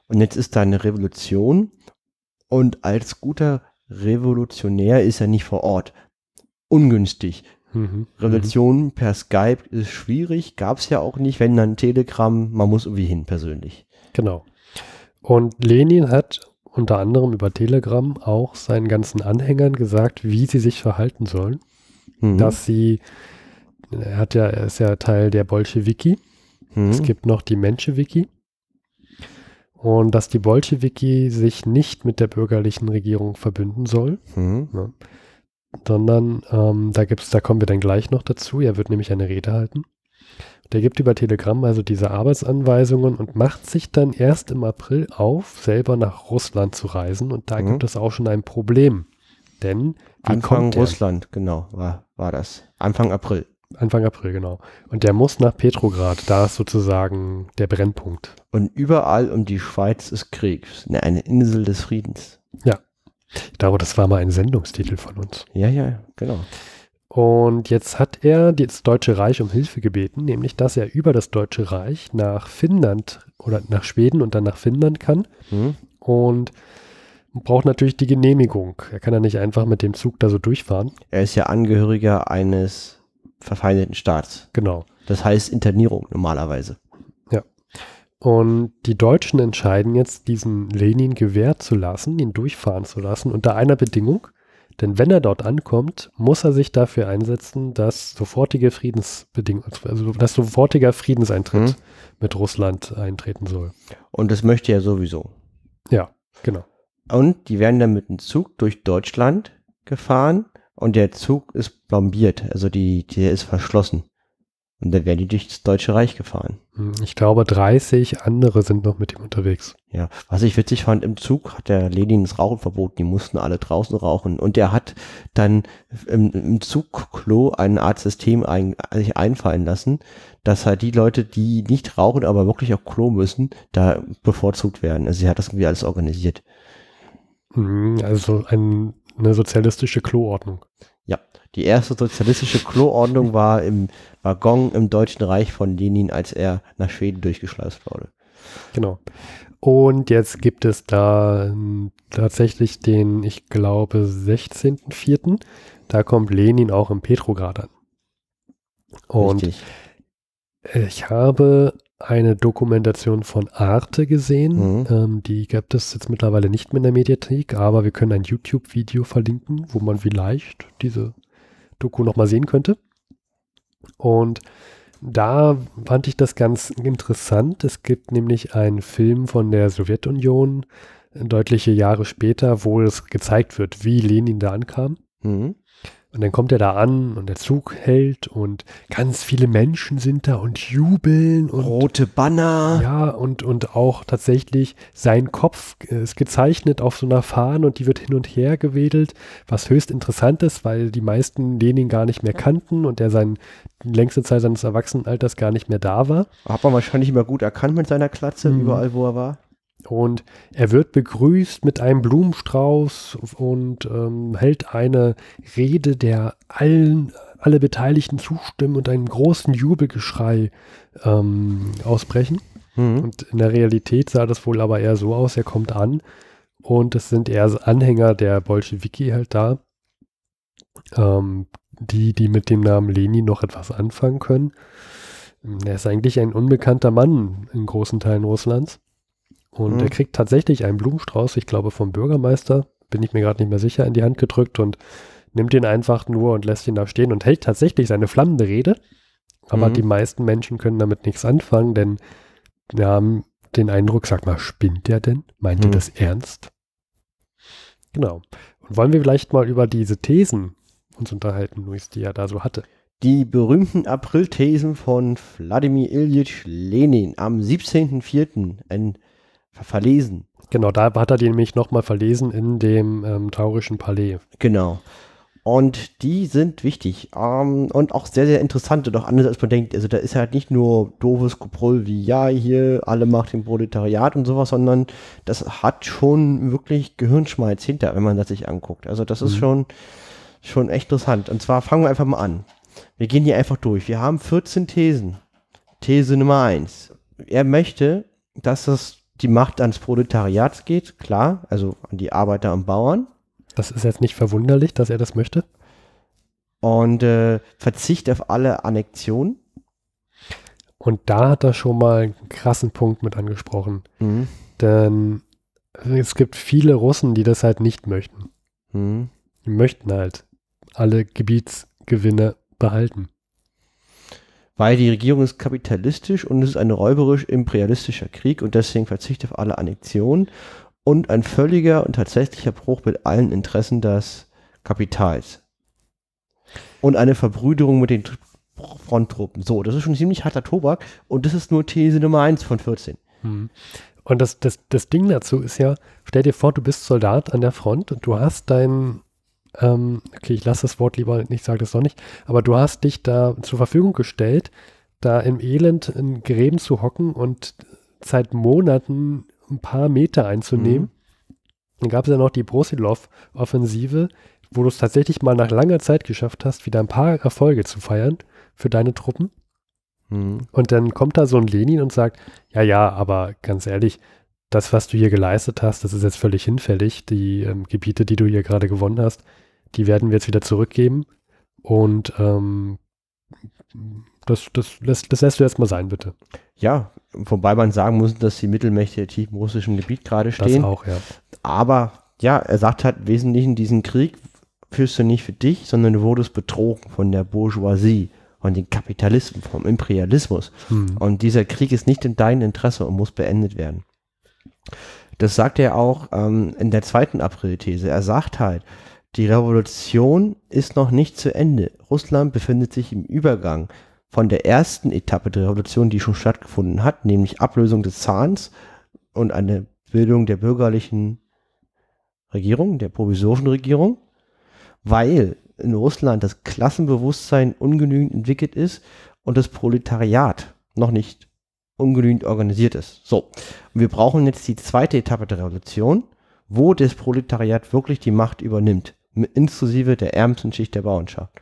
Und jetzt ist da eine Revolution und als guter Revolutionär ist er nicht vor Ort. Ungünstig. Mhm. Relation mhm. per Skype ist schwierig, gab es ja auch nicht, wenn dann Telegram, man muss irgendwie hin persönlich. Genau. Und Lenin hat unter anderem über Telegram auch seinen ganzen Anhängern gesagt, wie sie sich verhalten sollen. Mhm. Dass sie, er hat ja, er ist ja Teil der Bolschewiki. Mhm. Es gibt noch die Menschewiki. Und dass die Bolschewiki sich nicht mit der bürgerlichen Regierung verbünden soll. Mhm. Ja sondern ähm, da gibt's, da kommen wir dann gleich noch dazu. Er wird nämlich eine Rede halten. Der gibt über Telegram also diese Arbeitsanweisungen und macht sich dann erst im April auf, selber nach Russland zu reisen. Und da mhm. gibt es auch schon ein Problem. Denn Anfang Russland, genau, war, war das. Anfang April. Anfang April, genau. Und der muss nach Petrograd. Da ist sozusagen der Brennpunkt. Und überall um die Schweiz ist Krieg. Eine Insel des Friedens. Ja, ich glaube, das war mal ein Sendungstitel von uns. Ja, ja, genau. Und jetzt hat er das Deutsche Reich um Hilfe gebeten, nämlich dass er über das Deutsche Reich nach Finnland oder nach Schweden und dann nach Finnland kann. Mhm. Und braucht natürlich die Genehmigung. Er kann ja nicht einfach mit dem Zug da so durchfahren. Er ist ja Angehöriger eines verfeindeten Staats. Genau. Das heißt Internierung normalerweise. Und die Deutschen entscheiden jetzt, diesen Lenin gewährt zu lassen, ihn durchfahren zu lassen, unter einer Bedingung. Denn wenn er dort ankommt, muss er sich dafür einsetzen, dass sofortige Friedensbedingungen, also, also dass sofortiger Friedenseintritt mhm. mit Russland eintreten soll. Und das möchte er sowieso. Ja, genau. Und die werden dann mit einem Zug durch Deutschland gefahren und der Zug ist blombiert, also die, der ist verschlossen. Und dann werden die durchs Deutsche Reich gefahren. Hm, ich glaube, 30 andere sind noch mit ihm unterwegs. Ja, was ich witzig fand, im Zug hat der Lenin das Rauchen verboten. Die mussten alle draußen rauchen. Und er hat dann im, im Zugklo eine Art System ein, sich einfallen lassen, dass halt die Leute, die nicht rauchen, aber wirklich auf Klo müssen, da bevorzugt werden. Also er hat das irgendwie alles organisiert. Hm, also ein, eine sozialistische Kloordnung. Die erste sozialistische Kloordnung war im Waggon im Deutschen Reich von Lenin, als er nach Schweden durchgeschleust wurde. Genau. Und jetzt gibt es da ähm, tatsächlich den, ich glaube, 16.04. Da kommt Lenin auch in Petrograd an. Und Richtig. ich habe eine Dokumentation von Arte gesehen. Mhm. Ähm, die gibt es jetzt mittlerweile nicht mehr in der Mediathek, aber wir können ein YouTube-Video verlinken, wo man vielleicht diese Doku nochmal sehen könnte. Und da fand ich das ganz interessant. Es gibt nämlich einen Film von der Sowjetunion, äh, deutliche Jahre später, wo es gezeigt wird, wie Lenin da ankam. Mhm. Und dann kommt er da an und der Zug hält und ganz viele Menschen sind da und jubeln und rote Banner. Ja, und, und auch tatsächlich sein Kopf äh, ist gezeichnet auf so einer Fahne und die wird hin und her gewedelt, was höchst interessant ist, weil die meisten Lenin gar nicht mehr kannten und er sein längste Zeit seines Erwachsenenalters gar nicht mehr da war. Hat man wahrscheinlich immer gut erkannt mit seiner Klatze, mhm. überall wo er war. Und er wird begrüßt mit einem Blumenstrauß und ähm, hält eine Rede, der allen, alle Beteiligten zustimmen und einen großen Jubelgeschrei ähm, ausbrechen. Mhm. Und in der Realität sah das wohl aber eher so aus, er kommt an und es sind eher Anhänger der Bolschewiki halt da, ähm, die, die mit dem Namen Lenin noch etwas anfangen können. Er ist eigentlich ein unbekannter Mann in großen Teilen Russlands. Und mhm. er kriegt tatsächlich einen Blumenstrauß, ich glaube vom Bürgermeister, bin ich mir gerade nicht mehr sicher, in die Hand gedrückt und nimmt ihn einfach nur und lässt ihn da stehen und hält tatsächlich seine flammende Rede. Aber mhm. die meisten Menschen können damit nichts anfangen, denn wir haben den Eindruck, sag mal, spinnt der denn? Meint mhm. ihr das ernst? Genau. Und wollen wir vielleicht mal über diese Thesen uns unterhalten, Luis, die er da so hatte? Die berühmten April-Thesen von Wladimir Ilyich Lenin am 17.04. ein verlesen. Genau, da hat er die nämlich nochmal verlesen in dem ähm, Taurischen Palais. Genau. Und die sind wichtig ähm, und auch sehr, sehr interessant und auch anders als man denkt. Also da ist halt nicht nur doofes Gebrüll wie, ja, hier, alle macht den Proletariat und sowas, sondern das hat schon wirklich Gehirnschmalz hinter, wenn man das sich anguckt. Also das mhm. ist schon, schon echt interessant. Und zwar fangen wir einfach mal an. Wir gehen hier einfach durch. Wir haben 14 Thesen. These Nummer 1. Er möchte, dass das die Macht ans Proletariat geht, klar, also an die Arbeiter und Bauern. Das ist jetzt nicht verwunderlich, dass er das möchte. Und äh, Verzicht auf alle Annexionen. Und da hat er schon mal einen krassen Punkt mit angesprochen. Mhm. Denn es gibt viele Russen, die das halt nicht möchten. Mhm. Die möchten halt alle Gebietsgewinne behalten weil die Regierung ist kapitalistisch und es ist ein räuberisch-imperialistischer Krieg und deswegen verzichtet auf alle Annexionen und ein völliger und tatsächlicher Bruch mit allen Interessen des Kapitals. Und eine Verbrüderung mit den Fronttruppen. So, das ist schon ziemlich harter Tobak und das ist nur These Nummer 1 von 14. Hm. Und das, das, das Ding dazu ist ja, stell dir vor, du bist Soldat an der Front und du hast deinen ähm, okay, ich lasse das Wort lieber nicht, sage das doch nicht, aber du hast dich da zur Verfügung gestellt, da im Elend in Gräben zu hocken und seit Monaten ein paar Meter einzunehmen. Mhm. Dann gab es ja noch die Brosilov-Offensive, wo du es tatsächlich mal nach langer Zeit geschafft hast, wieder ein paar Erfolge zu feiern für deine Truppen. Mhm. Und dann kommt da so ein Lenin und sagt, ja, ja, aber ganz ehrlich, das, was du hier geleistet hast, das ist jetzt völlig hinfällig. Die ähm, Gebiete, die du hier gerade gewonnen hast, die werden wir jetzt wieder zurückgeben. Und ähm, das, das, lässt, das lässt du erstmal sein, bitte. Ja, wobei man sagen muss, dass die Mittelmächte tief im russischen Gebiet gerade stehen. Das auch, ja. Aber ja, er sagt halt wesentlich in diesem Krieg führst du nicht für dich, sondern du wurdest betrogen von der Bourgeoisie, von dem Kapitalismus, vom Imperialismus. Hm. Und dieser Krieg ist nicht in deinem Interesse und muss beendet werden. Das sagt er auch ähm, in der zweiten April-These. Er sagt halt, die Revolution ist noch nicht zu Ende. Russland befindet sich im Übergang von der ersten Etappe der Revolution, die schon stattgefunden hat, nämlich Ablösung des Zahns und eine Bildung der bürgerlichen Regierung, der provisorischen Regierung, weil in Russland das Klassenbewusstsein ungenügend entwickelt ist und das Proletariat noch nicht ungenügend organisiert ist. So, und wir brauchen jetzt die zweite Etappe der Revolution, wo das Proletariat wirklich die Macht übernimmt inklusive der ärmsten Schicht der Bauernschaft.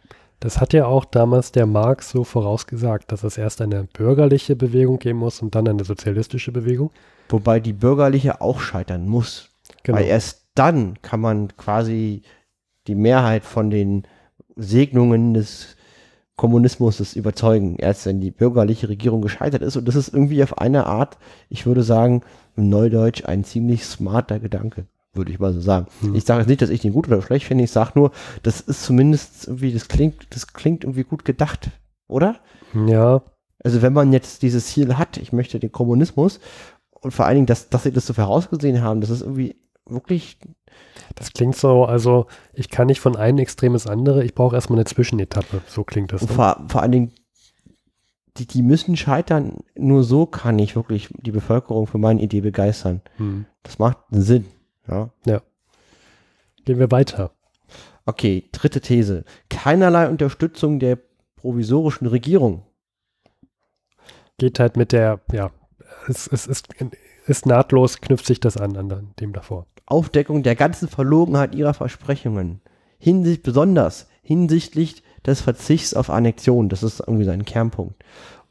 Das hat ja auch damals der Marx so vorausgesagt, dass es erst eine bürgerliche Bewegung geben muss und dann eine sozialistische Bewegung. Wobei die bürgerliche auch scheitern muss. Genau. Weil erst dann kann man quasi die Mehrheit von den Segnungen des Kommunismus überzeugen. Erst wenn die bürgerliche Regierung gescheitert ist. Und das ist irgendwie auf eine Art, ich würde sagen, im Neudeutsch ein ziemlich smarter Gedanke würde ich mal so sagen. Hm. Ich sage jetzt nicht, dass ich den gut oder schlecht finde, ich sage nur, das ist zumindest irgendwie, das klingt, das klingt irgendwie gut gedacht, oder? Ja. Also wenn man jetzt dieses Ziel hat, ich möchte den Kommunismus und vor allen Dingen, dass, dass sie das so vorausgesehen haben, das ist irgendwie wirklich. Das klingt so, also ich kann nicht von einem Extrem ins andere, ich brauche erstmal eine Zwischenetappe, so klingt das. Ne? Vor, vor allen Dingen, die, die müssen scheitern, nur so kann ich wirklich die Bevölkerung für meine Idee begeistern. Hm. Das macht Sinn. Ja. ja. Gehen wir weiter. Okay, dritte These. Keinerlei Unterstützung der provisorischen Regierung. Geht halt mit der, ja, es, es, es ist nahtlos, knüpft sich das an, an dem davor. Aufdeckung der ganzen Verlogenheit ihrer Versprechungen. Hinsicht besonders hinsichtlich des Verzichts auf Annexion. Das ist irgendwie sein Kernpunkt.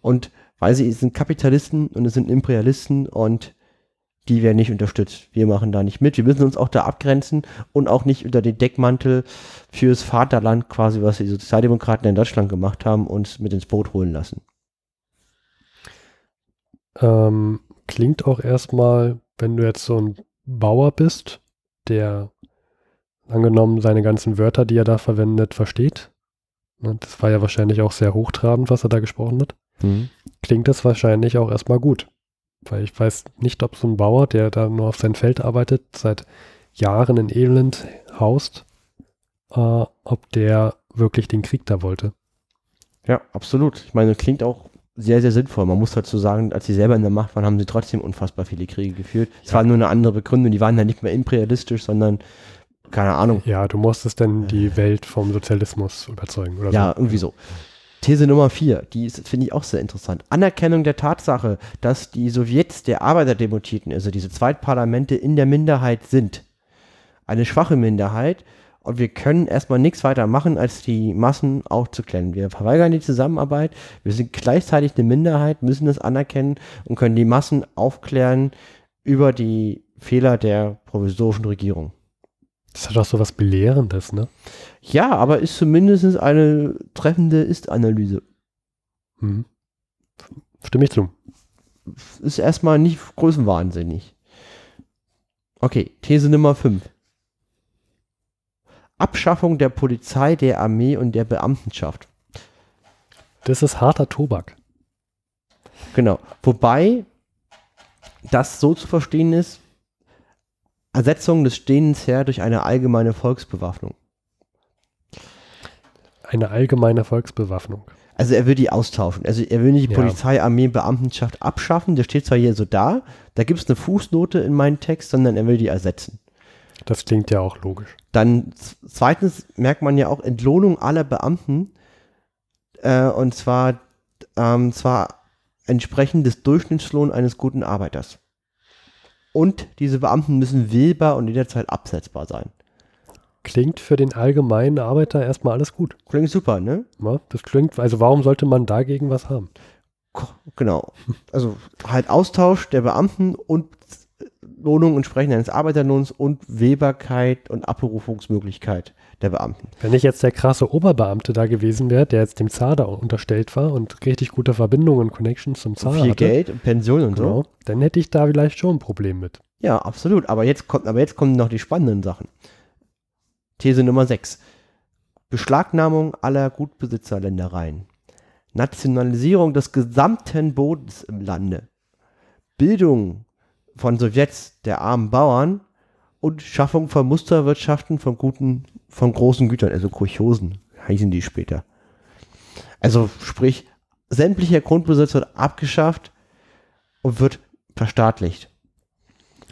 Und weil sie sind Kapitalisten und es sind Imperialisten und die werden nicht unterstützt. Wir machen da nicht mit. Wir müssen uns auch da abgrenzen und auch nicht unter den Deckmantel fürs Vaterland quasi, was die Sozialdemokraten in Deutschland gemacht haben, uns mit ins Boot holen lassen. Ähm, klingt auch erstmal, wenn du jetzt so ein Bauer bist, der angenommen seine ganzen Wörter, die er da verwendet, versteht. Und ne, das war ja wahrscheinlich auch sehr hochtrabend, was er da gesprochen hat. Mhm. Klingt das wahrscheinlich auch erstmal gut. Weil ich weiß nicht, ob so ein Bauer, der da nur auf sein Feld arbeitet, seit Jahren in Elend haust, äh, ob der wirklich den Krieg da wollte. Ja, absolut. Ich meine, das klingt auch sehr, sehr sinnvoll. Man muss dazu sagen, als sie selber in der Macht waren, haben sie trotzdem unfassbar viele Kriege geführt. Es ja. war nur eine andere Begründung. Die waren dann halt nicht mehr imperialistisch, sondern keine Ahnung. Ja, du musstest dann äh. die Welt vom Sozialismus überzeugen oder ja, so. Ja, irgendwie so. These Nummer vier, die finde ich auch sehr interessant. Anerkennung der Tatsache, dass die Sowjets der Arbeiterdemotierten, also diese Zweitparlamente, in der Minderheit sind. Eine schwache Minderheit. Und wir können erstmal nichts weiter machen, als die Massen aufzuklären. Wir verweigern die Zusammenarbeit. Wir sind gleichzeitig eine Minderheit, müssen das anerkennen und können die Massen aufklären über die Fehler der provisorischen Regierung. Das hat auch so was Belehrendes, ne? Ja, aber ist zumindest eine treffende Ist-Analyse. Hm. Stimme ich zu. Ist erstmal nicht größenwahnsinnig. Okay, These Nummer 5. Abschaffung der Polizei, der Armee und der Beamtenschaft. Das ist harter Tobak. Genau. Wobei das so zu verstehen ist, Ersetzung des Stehens her durch eine allgemeine Volksbewaffnung eine allgemeine Volksbewaffnung. Also er will die austauschen. Also er will nicht die ja. Polizei, Armee, Beamtenschaft abschaffen. Das steht zwar hier so da, da gibt es eine Fußnote in meinem Text, sondern er will die ersetzen. Das klingt ja auch logisch. Dann zweitens merkt man ja auch Entlohnung aller Beamten. Äh, und zwar, ähm, zwar entsprechend des Durchschnittslohns eines guten Arbeiters. Und diese Beamten müssen wählbar und jederzeit absetzbar sein klingt für den allgemeinen Arbeiter erstmal alles gut. Klingt super, ne? Ja, das klingt, also warum sollte man dagegen was haben? Genau. Also halt Austausch der Beamten und Lohnung entsprechend eines Arbeiterlohns und Weberkeit und Abberufungsmöglichkeit der Beamten. Wenn ich jetzt der krasse Oberbeamte da gewesen wäre, der jetzt dem Zader unterstellt war und richtig gute Verbindungen und Connections zum Zader viel hatte. Viel Geld, und Pension und genau, so. Dann hätte ich da vielleicht schon ein Problem mit. Ja, absolut. Aber jetzt, kommt, aber jetzt kommen noch die spannenden Sachen. These Nummer 6. Beschlagnahmung aller Gutbesitzerländereien. Nationalisierung des gesamten Bodens im Lande. Bildung von Sowjets der armen Bauern und Schaffung von Musterwirtschaften von guten, von großen Gütern, also Kurchosen, heißen die später. Also sprich, sämtlicher Grundbesitz wird abgeschafft und wird verstaatlicht.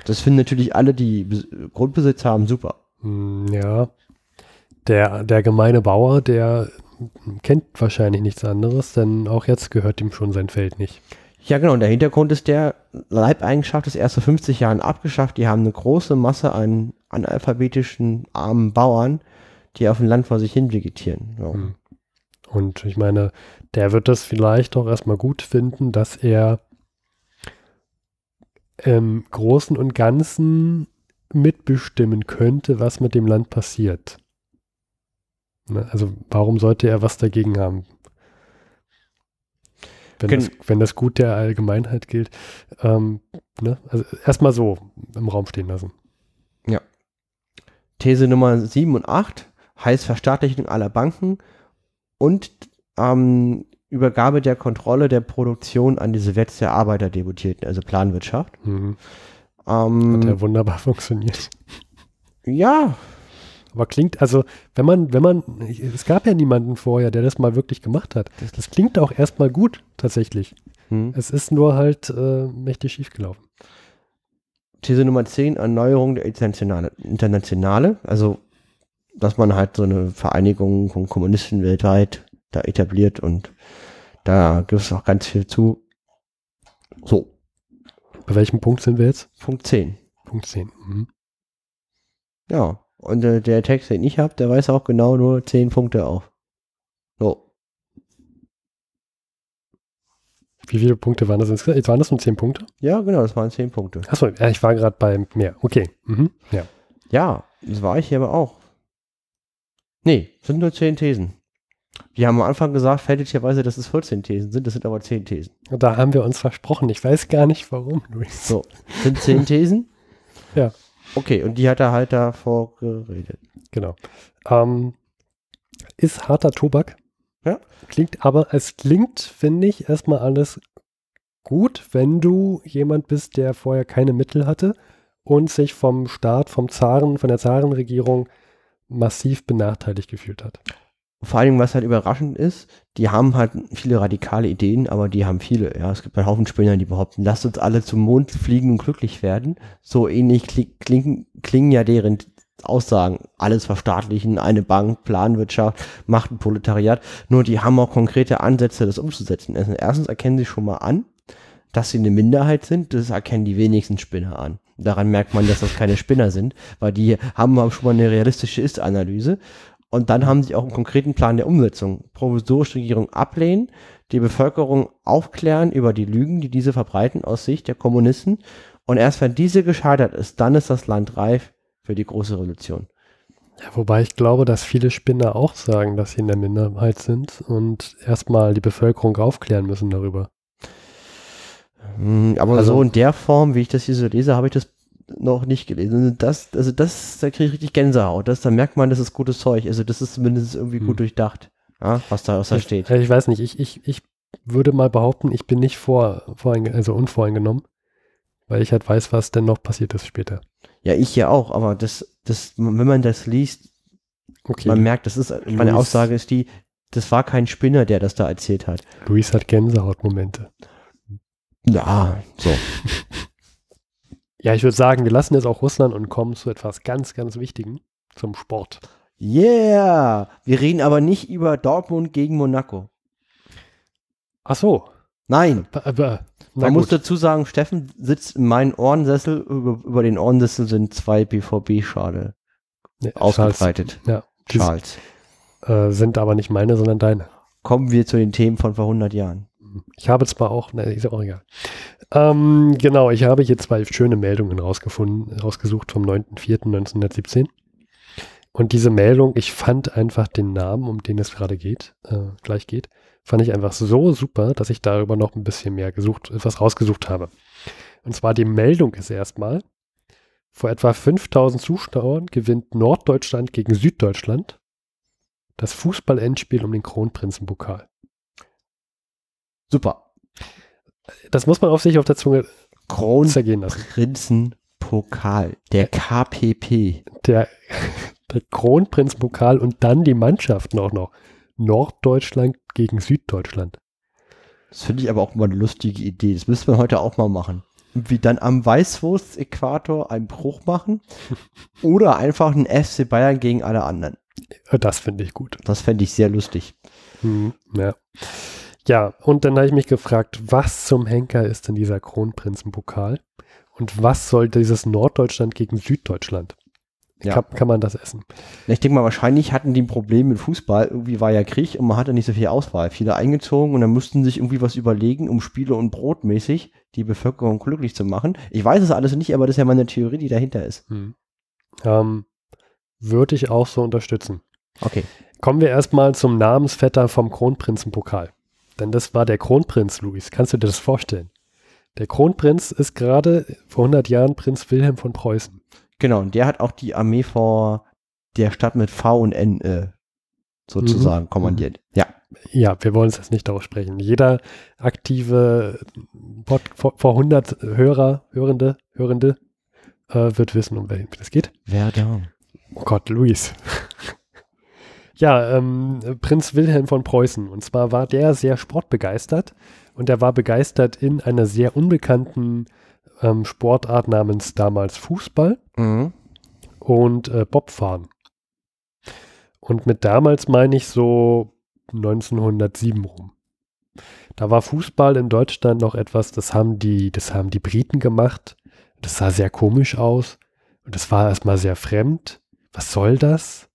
Das finden natürlich alle, die Grundbesitz haben, super. Hm, ja. Der, der gemeine Bauer, der kennt wahrscheinlich nichts anderes, denn auch jetzt gehört ihm schon sein Feld nicht. Ja, genau. Und der Hintergrund ist der, Leibeigenschaft ist erst vor 50 Jahren abgeschafft. Die haben eine große Masse an analphabetischen, armen Bauern, die auf dem Land vor sich hin vegetieren. Ja. Hm. Und ich meine, der wird das vielleicht auch erstmal gut finden, dass er im Großen und Ganzen mitbestimmen könnte, was mit dem Land passiert. Ne, also warum sollte er was dagegen haben? Wenn, das, wenn das, Gut der Allgemeinheit gilt. Ähm, ne? Also erstmal so im Raum stehen lassen. Ja. These Nummer 7 und 8 heißt Verstaatlichung aller Banken und ähm, Übergabe der Kontrolle der Produktion an die Sowjets der Arbeiterdebutierten, also Planwirtschaft. Mhm. Ähm, Hat ja wunderbar funktioniert. Ja. Aber klingt, also, wenn man, wenn man, es gab ja niemanden vorher, der das mal wirklich gemacht hat. Das klingt auch erstmal gut, tatsächlich. Hm. Es ist nur halt äh, mächtig schiefgelaufen. These Nummer 10, Erneuerung der Internationale. Internationale, also, dass man halt so eine Vereinigung von Kommunisten weltweit da etabliert und da gibt es auch ganz viel zu. So, bei welchem Punkt sind wir jetzt? Punkt 10. Punkt 10. Mhm. Ja, und äh, der Text, den ich habe, der weiß auch genau nur 10 Punkte auf. So. Wie viele Punkte waren das insgesamt? Jetzt waren das nur 10 Punkte? Ja, genau, das waren 10 Punkte. Achso, ja, ich war gerade bei mehr. Okay. Mhm. Ja. ja, das war ich hier aber auch. Nee, sind nur 10 Thesen. Wir haben am Anfang gesagt, fälschlicherweise, dass es 14 Thesen sind, das sind aber 10 Thesen. Da haben wir uns versprochen. Ich weiß gar nicht warum, Luis. So, sind 10 Thesen? ja. Okay, und die hat er halt davor geredet. Genau. Ähm, ist harter Tobak. Ja. Klingt aber, es klingt, finde ich, erstmal alles gut, wenn du jemand bist, der vorher keine Mittel hatte und sich vom Staat, vom Zaren, von der Zarenregierung massiv benachteiligt gefühlt hat vor allem, was halt überraschend ist, die haben halt viele radikale Ideen, aber die haben viele. Ja, es gibt einen Haufen Spinner, die behaupten, lasst uns alle zum Mond fliegen und glücklich werden. So ähnlich klingen, klingen ja deren Aussagen. Alles verstaatlichen, eine Bank, Planwirtschaft, Macht ein Proletariat. Nur die haben auch konkrete Ansätze, das umzusetzen. Also erstens erkennen sie schon mal an, dass sie eine Minderheit sind. Das erkennen die wenigsten Spinner an. Daran merkt man, dass das keine Spinner sind, weil die haben schon mal eine realistische Ist-Analyse und dann haben sie auch einen konkreten Plan der Umsetzung. Provisorische Regierung ablehnen, die Bevölkerung aufklären über die Lügen, die diese verbreiten aus Sicht der Kommunisten. Und erst wenn diese gescheitert ist, dann ist das Land reif für die große Revolution. Ja, wobei ich glaube, dass viele Spinner auch sagen, dass sie in der Minderheit sind und erstmal die Bevölkerung aufklären müssen darüber. Hm, aber also, so in der Form, wie ich das hier so lese, habe ich das noch nicht gelesen. Das, also das, da kriege ich richtig Gänsehaut. Das, da merkt man, das ist gutes Zeug. Also das ist zumindest irgendwie hm. gut durchdacht, ja, was da, was da ich, steht. Also ich weiß nicht, ich, ich, ich würde mal behaupten, ich bin nicht vor, voreing, also unvoreingenommen, weil ich halt weiß, was denn noch passiert ist später. Ja, ich ja auch, aber das, das, wenn man das liest, okay. man merkt, das ist, meine Luis, Aussage ist die, das war kein Spinner, der das da erzählt hat. Luis hat Gänsehautmomente. Ja, so. Ja, ich würde sagen, wir lassen jetzt auch Russland und kommen zu etwas ganz, ganz Wichtigem, zum Sport. Yeah! Wir reden aber nicht über Dortmund gegen Monaco. Ach so. Nein. Man muss dazu sagen, Steffen sitzt in meinen Ohrensessel. Über, über den Ohrensessel sind zwei BVB-Schale nee, ausgebreitet. Ja. Schals. Äh, sind aber nicht meine, sondern deine. Kommen wir zu den Themen von vor 100 Jahren. Ich habe zwar auch, ne, ist auch egal. Ähm, genau, ich habe hier zwei schöne Meldungen rausgefunden, rausgesucht vom 9.04.1917. Und diese Meldung, ich fand einfach den Namen, um den es gerade geht, äh, gleich geht, fand ich einfach so super, dass ich darüber noch ein bisschen mehr gesucht, etwas rausgesucht habe. Und zwar die Meldung ist erstmal, vor etwa 5000 Zuschauern gewinnt Norddeutschland gegen Süddeutschland das Fußball-Endspiel um den Kronprinzenpokal. Super. Das muss man auf sich auf der Zunge zergehen lassen. Kronprinzenpokal, der KPP. Der, der Kronprinzenpokal und dann die Mannschaften auch noch. Norddeutschland gegen Süddeutschland. Das finde ich aber auch mal eine lustige Idee. Das müsste man heute auch mal machen. Wie dann am Weißwurst-Äquator einen Bruch machen oder einfach einen FC Bayern gegen alle anderen. Das finde ich gut. Das fände ich sehr lustig. Hm, ja. Ja, und dann habe ich mich gefragt, was zum Henker ist denn dieser Kronprinzenpokal? Und was soll dieses Norddeutschland gegen Süddeutschland? Ja. Kann, kann, man das essen? Ich denke mal, wahrscheinlich hatten die ein Problem mit Fußball. Irgendwie war ja Krieg und man hatte nicht so viel Auswahl. Viele eingezogen und dann mussten sich irgendwie was überlegen, um Spiele und Brot mäßig die Bevölkerung glücklich zu machen. Ich weiß es alles nicht, aber das ist ja meine Theorie, die dahinter ist. Hm. Ähm, Würde ich auch so unterstützen. Okay. Kommen wir erstmal zum Namensvetter vom Kronprinzenpokal. Denn das war der Kronprinz, Luis. Kannst du dir das vorstellen? Der Kronprinz ist gerade vor 100 Jahren Prinz Wilhelm von Preußen. Genau, und der hat auch die Armee vor der Stadt mit V und N äh, sozusagen mhm. kommandiert. Ja. Ja, wir wollen uns jetzt nicht darauf sprechen. Jeder aktive äh, Pod, vor, vor 100 Hörer, Hörende, Hörende äh, wird wissen, um welchen es geht. Wer da? Oh Gott, Luis. Ja, ähm, Prinz Wilhelm von Preußen. Und zwar war der sehr sportbegeistert und er war begeistert in einer sehr unbekannten ähm, Sportart namens damals Fußball mhm. und äh, Bobfahren. Und mit damals meine ich so 1907 rum. Da war Fußball in Deutschland noch etwas, das haben die, das haben die Briten gemacht. Das sah sehr komisch aus und das war erstmal sehr fremd. Was soll das?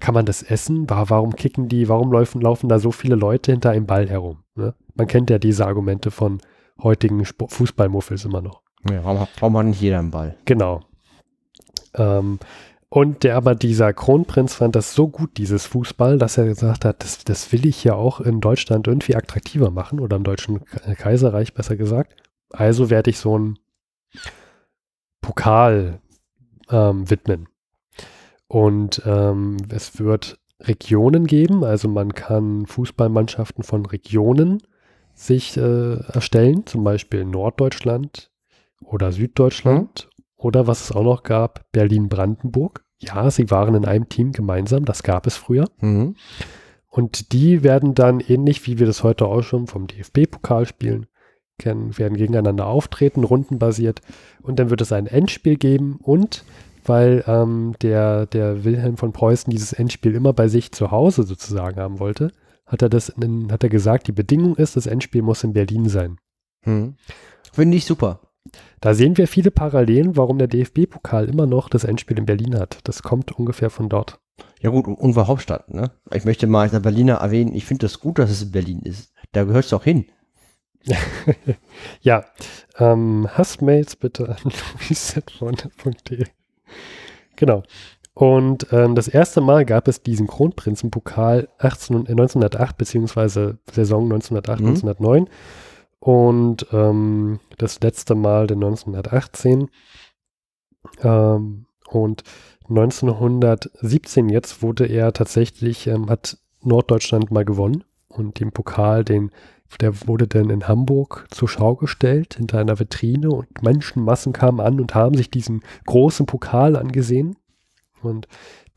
kann man das essen? Warum kicken die, warum laufen, laufen da so viele Leute hinter einem Ball herum? Ne? Man kennt ja diese Argumente von heutigen Fußballmuffels immer noch. Ja, warum, warum hat nicht jeder einen Ball? Genau. Ähm, und der aber dieser Kronprinz fand das so gut, dieses Fußball, dass er gesagt hat, das, das will ich ja auch in Deutschland irgendwie attraktiver machen oder im Deutschen äh, Kaiserreich besser gesagt. Also werde ich so einen Pokal ähm, widmen. Und ähm, es wird Regionen geben, also man kann Fußballmannschaften von Regionen sich äh, erstellen, zum Beispiel Norddeutschland oder Süddeutschland mhm. oder was es auch noch gab, Berlin-Brandenburg. Ja, sie waren in einem Team gemeinsam, das gab es früher. Mhm. Und die werden dann ähnlich wie wir das heute auch schon vom DFB-Pokalspielen kennen, werden gegeneinander auftreten, rundenbasiert. Und dann wird es ein Endspiel geben und weil ähm, der, der Wilhelm von Preußen dieses Endspiel immer bei sich zu Hause sozusagen haben wollte, hat er das, in, hat er gesagt, die Bedingung ist, das Endspiel muss in Berlin sein. Hm. Finde ich super. Da sehen wir viele Parallelen, warum der DFB-Pokal immer noch das Endspiel in Berlin hat. Das kommt ungefähr von dort. Ja gut, und war Hauptstadt, ne? Ich möchte mal als Berliner erwähnen, ich finde das gut, dass es in Berlin ist. Da gehört es auch hin. ja, ähm, Hassmails bitte an luis.de. Genau. Und ähm, das erste Mal gab es diesen Kronprinzenpokal 18, 1908 äh, beziehungsweise Saison 1908, mhm. 1909 und ähm, das letzte Mal den 1918 ähm, und 1917 jetzt wurde er tatsächlich, ähm, hat Norddeutschland mal gewonnen und den Pokal, den der wurde dann in Hamburg zur Schau gestellt, hinter einer Vitrine und Menschenmassen kamen an und haben sich diesen großen Pokal angesehen. Und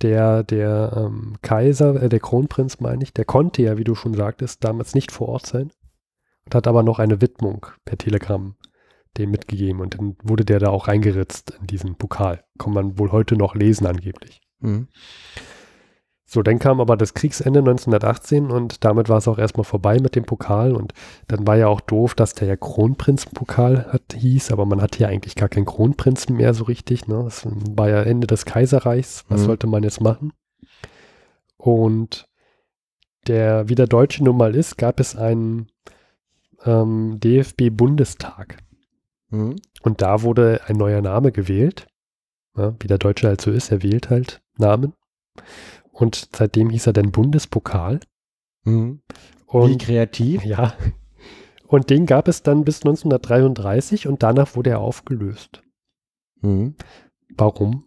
der, der ähm, Kaiser, äh, der Kronprinz meine ich, der konnte ja, wie du schon sagtest, damals nicht vor Ort sein und hat aber noch eine Widmung per Telegramm dem mitgegeben und dann wurde der da auch reingeritzt in diesen Pokal. Kann man wohl heute noch lesen angeblich. Mhm. So, dann kam aber das Kriegsende 1918 und damit war es auch erstmal vorbei mit dem Pokal. Und dann war ja auch doof, dass der ja Kronprinzenpokal hat, hieß, aber man hatte ja eigentlich gar keinen Kronprinzen mehr so richtig. Ne? Das war ja Ende des Kaiserreichs. Was mhm. sollte man jetzt machen? Und der, wie der Deutsche nun mal ist, gab es einen ähm, DFB-Bundestag. Mhm. Und da wurde ein neuer Name gewählt. Ja, ne? wie der Deutsche halt so ist, er wählt halt Namen. Und seitdem hieß er dann Bundespokal. Mhm. Und, Wie kreativ. Ja. Und den gab es dann bis 1933 und danach wurde er aufgelöst. Mhm. Warum?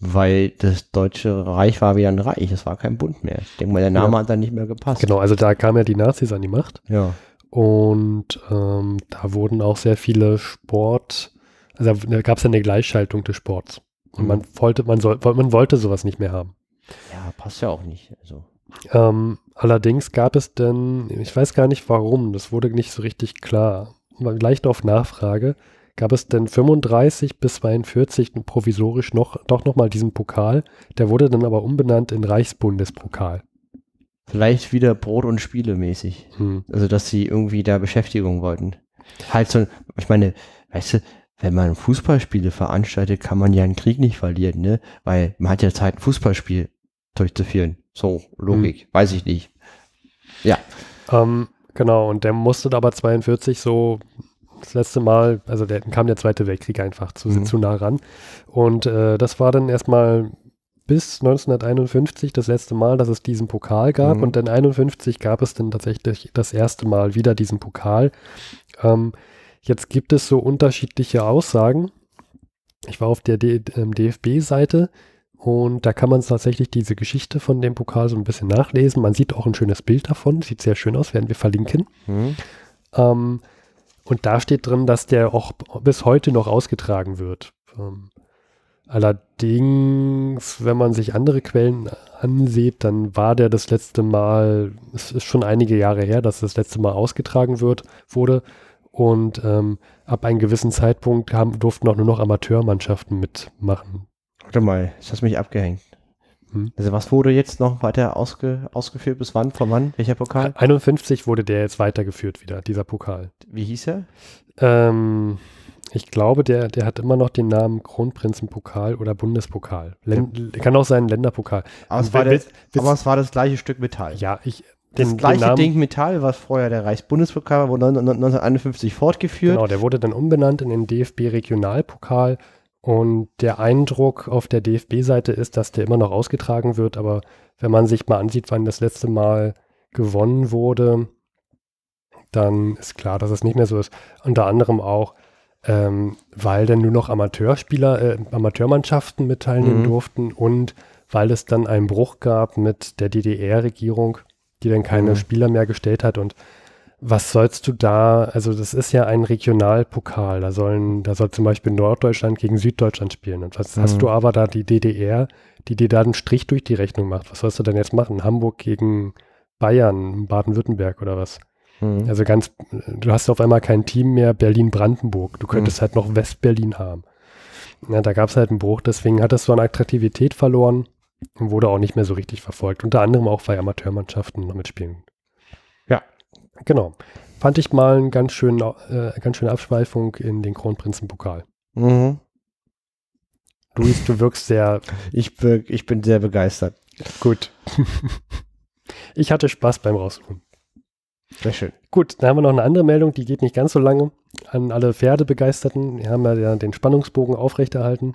Weil das Deutsche Reich war wieder ein Reich, es war kein Bund mehr. Ich denke mal, der Name ja. hat dann nicht mehr gepasst. Genau, also da kamen ja die Nazis an die Macht. Ja. Und ähm, da wurden auch sehr viele Sport, also da gab es ja eine Gleichschaltung des Sports. Und mhm. man wollte, man soll, man wollte sowas nicht mehr haben passt ja auch nicht. Also. Ähm, allerdings gab es denn, ich weiß gar nicht warum, das wurde nicht so richtig klar. Leicht auf Nachfrage, gab es denn 35 bis 42 provisorisch noch, doch nochmal diesen Pokal. Der wurde dann aber umbenannt in Reichsbundespokal. Vielleicht wieder Brot und Spiele mäßig. Hm. Also, dass sie irgendwie da Beschäftigung wollten. Halt so, ich meine, weißt du, wenn man Fußballspiele veranstaltet, kann man ja einen Krieg nicht verlieren, ne? Weil man hat ja Zeit, ein Fußballspiel durchzuführen. So, Logik, hm. weiß ich nicht. Ja. Ähm, genau, und der musste aber 42 so das letzte Mal, also der, kam der Zweite Weltkrieg einfach zu, mhm. zu nah ran. Und äh, das war dann erstmal bis 1951 das letzte Mal, dass es diesen Pokal gab. Mhm. Und dann 1951 gab es dann tatsächlich das erste Mal wieder diesen Pokal. Ähm, jetzt gibt es so unterschiedliche Aussagen. Ich war auf der DFB-Seite. Ähm, und da kann man tatsächlich diese Geschichte von dem Pokal so ein bisschen nachlesen. Man sieht auch ein schönes Bild davon, sieht sehr schön aus, werden wir verlinken. Mhm. Ähm, und da steht drin, dass der auch bis heute noch ausgetragen wird. Ähm, allerdings, wenn man sich andere Quellen ansieht, dann war der das letzte Mal, es ist schon einige Jahre her, dass das letzte Mal ausgetragen wird, wurde. Und ähm, ab einem gewissen Zeitpunkt haben, durften auch nur noch Amateurmannschaften mitmachen. Warte mal, ich hast mich abgehängt. Hm. Also was wurde jetzt noch weiter ausge, ausgeführt? Bis wann? Von wann? Welcher Pokal? 51 wurde der jetzt weitergeführt wieder, dieser Pokal. Wie hieß er? Ähm, ich glaube, der, der hat immer noch den Namen Kronprinzenpokal oder Bundespokal. Länd, ja. Kann auch sein Länderpokal. Aber es, war, das, aber es war das gleiche Stück Metall. Ja, ich, das gleiche den Ding Metall, was vorher der Reichsbundespokal war, wurde 1951 fortgeführt. Genau, der wurde dann umbenannt in den DFB-Regionalpokal und der Eindruck auf der DFB-Seite ist, dass der immer noch ausgetragen wird, aber wenn man sich mal ansieht, wann das letzte Mal gewonnen wurde, dann ist klar, dass es nicht mehr so ist. Unter anderem auch, ähm, weil dann nur noch Amateurspieler, äh, Amateurmannschaften mit teilnehmen mhm. durften und weil es dann einen Bruch gab mit der DDR-Regierung, die dann keine mhm. Spieler mehr gestellt hat und was sollst du da, also das ist ja ein Regionalpokal, da sollen, da soll zum Beispiel Norddeutschland gegen Süddeutschland spielen. Und was mhm. hast du mhm. aber da die DDR, die dir da einen Strich durch die Rechnung macht? Was sollst du denn jetzt machen? Hamburg gegen Bayern, Baden-Württemberg oder was? Mhm. Also ganz, du hast auf einmal kein Team mehr, Berlin-Brandenburg. Du könntest mhm. halt noch West-Berlin haben. Ja, da gab es halt einen Bruch, deswegen hat das so an Attraktivität verloren und wurde auch nicht mehr so richtig verfolgt. Unter anderem auch, weil Amateurmannschaften noch mitspielen Genau. Fand ich mal eine ganz, schön, äh, ganz schöne Abschweifung in den Kronprinzenpokal. Mhm. Luis, du wirkst sehr. Ich, be ich bin sehr begeistert. Gut. ich hatte Spaß beim Raussuchen. Sehr schön. Gut, dann haben wir noch eine andere Meldung, die geht nicht ganz so lange. An alle Pferdebegeisterten. Wir haben ja den Spannungsbogen aufrechterhalten.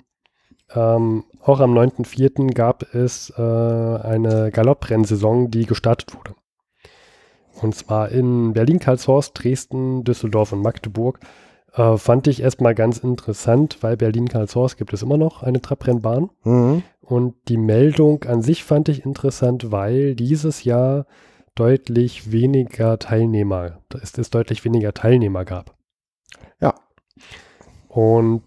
Ähm, auch am 9.4. gab es äh, eine Galopprennsaison, die gestartet wurde. Und zwar in Berlin, Karlshorst, Dresden, Düsseldorf und Magdeburg. Äh, fand ich erstmal ganz interessant, weil Berlin-Karlshorst gibt es immer noch eine Trabrennbahn. Mhm. Und die Meldung an sich fand ich interessant, weil dieses Jahr deutlich weniger Teilnehmer, es, es deutlich weniger Teilnehmer gab. Ja. Und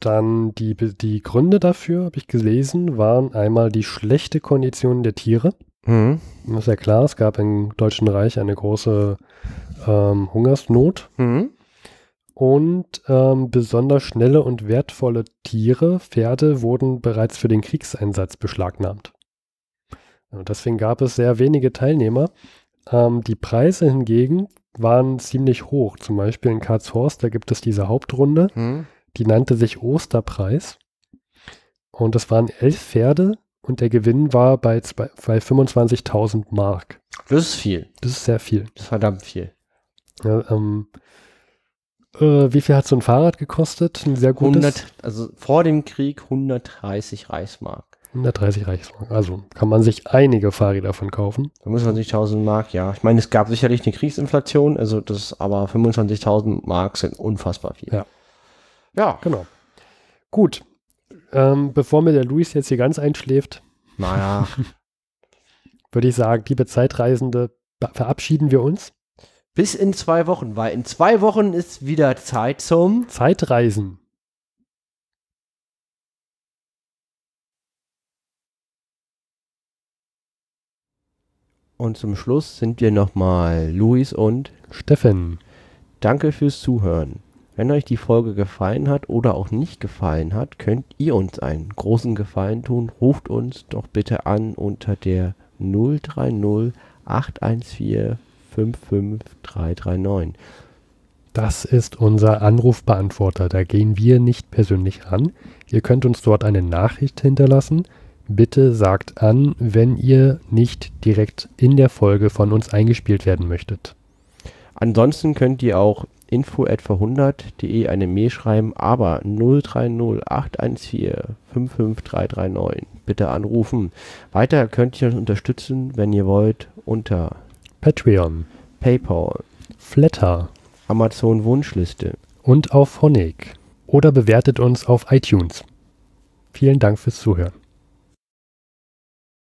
dann die, die Gründe dafür, habe ich gelesen, waren einmal die schlechte Kondition der Tiere. Mhm. Das ist ja klar, es gab im Deutschen Reich eine große ähm, Hungersnot. Mhm. Und ähm, besonders schnelle und wertvolle Tiere, Pferde, wurden bereits für den Kriegseinsatz beschlagnahmt. Und deswegen gab es sehr wenige Teilnehmer. Ähm, die Preise hingegen waren ziemlich hoch. Zum Beispiel in Karlshorst, da gibt es diese Hauptrunde, mhm. die nannte sich Osterpreis. Und es waren elf Pferde, und der Gewinn war bei, bei 25.000 Mark. Das ist viel. Das ist sehr viel. Das ist verdammt viel. Ja, ähm, äh, wie viel hat so ein Fahrrad gekostet? Ein sehr gutes? 100, also vor dem Krieg 130 Reichsmark. 130 Reichsmark. Also kann man sich einige Fahrräder davon kaufen. 25.000 Mark, ja. Ich meine, es gab sicherlich eine Kriegsinflation, also das, aber 25.000 Mark sind unfassbar viel. Ja. Ja. Genau. Gut. Ähm, bevor mir der Luis jetzt hier ganz einschläft, naja. würde ich sagen, liebe Zeitreisende, verabschieden wir uns. Bis in zwei Wochen, weil in zwei Wochen ist wieder Zeit zum Zeitreisen. Und zum Schluss sind wir nochmal Luis und Steffen. Danke fürs Zuhören. Wenn euch die Folge gefallen hat oder auch nicht gefallen hat, könnt ihr uns einen großen Gefallen tun. Ruft uns doch bitte an unter der 030 814 55339. Das ist unser Anrufbeantworter. Da gehen wir nicht persönlich ran. Ihr könnt uns dort eine Nachricht hinterlassen. Bitte sagt an, wenn ihr nicht direkt in der Folge von uns eingespielt werden möchtet. Ansonsten könnt ihr auch info@verhundert.de eine Mail schreiben, aber 030 814 55339. Bitte anrufen. Weiter könnt ihr uns unterstützen, wenn ihr wollt, unter Patreon, PayPal, Flatter, Amazon Wunschliste und auf Honig oder bewertet uns auf iTunes. Vielen Dank fürs Zuhören.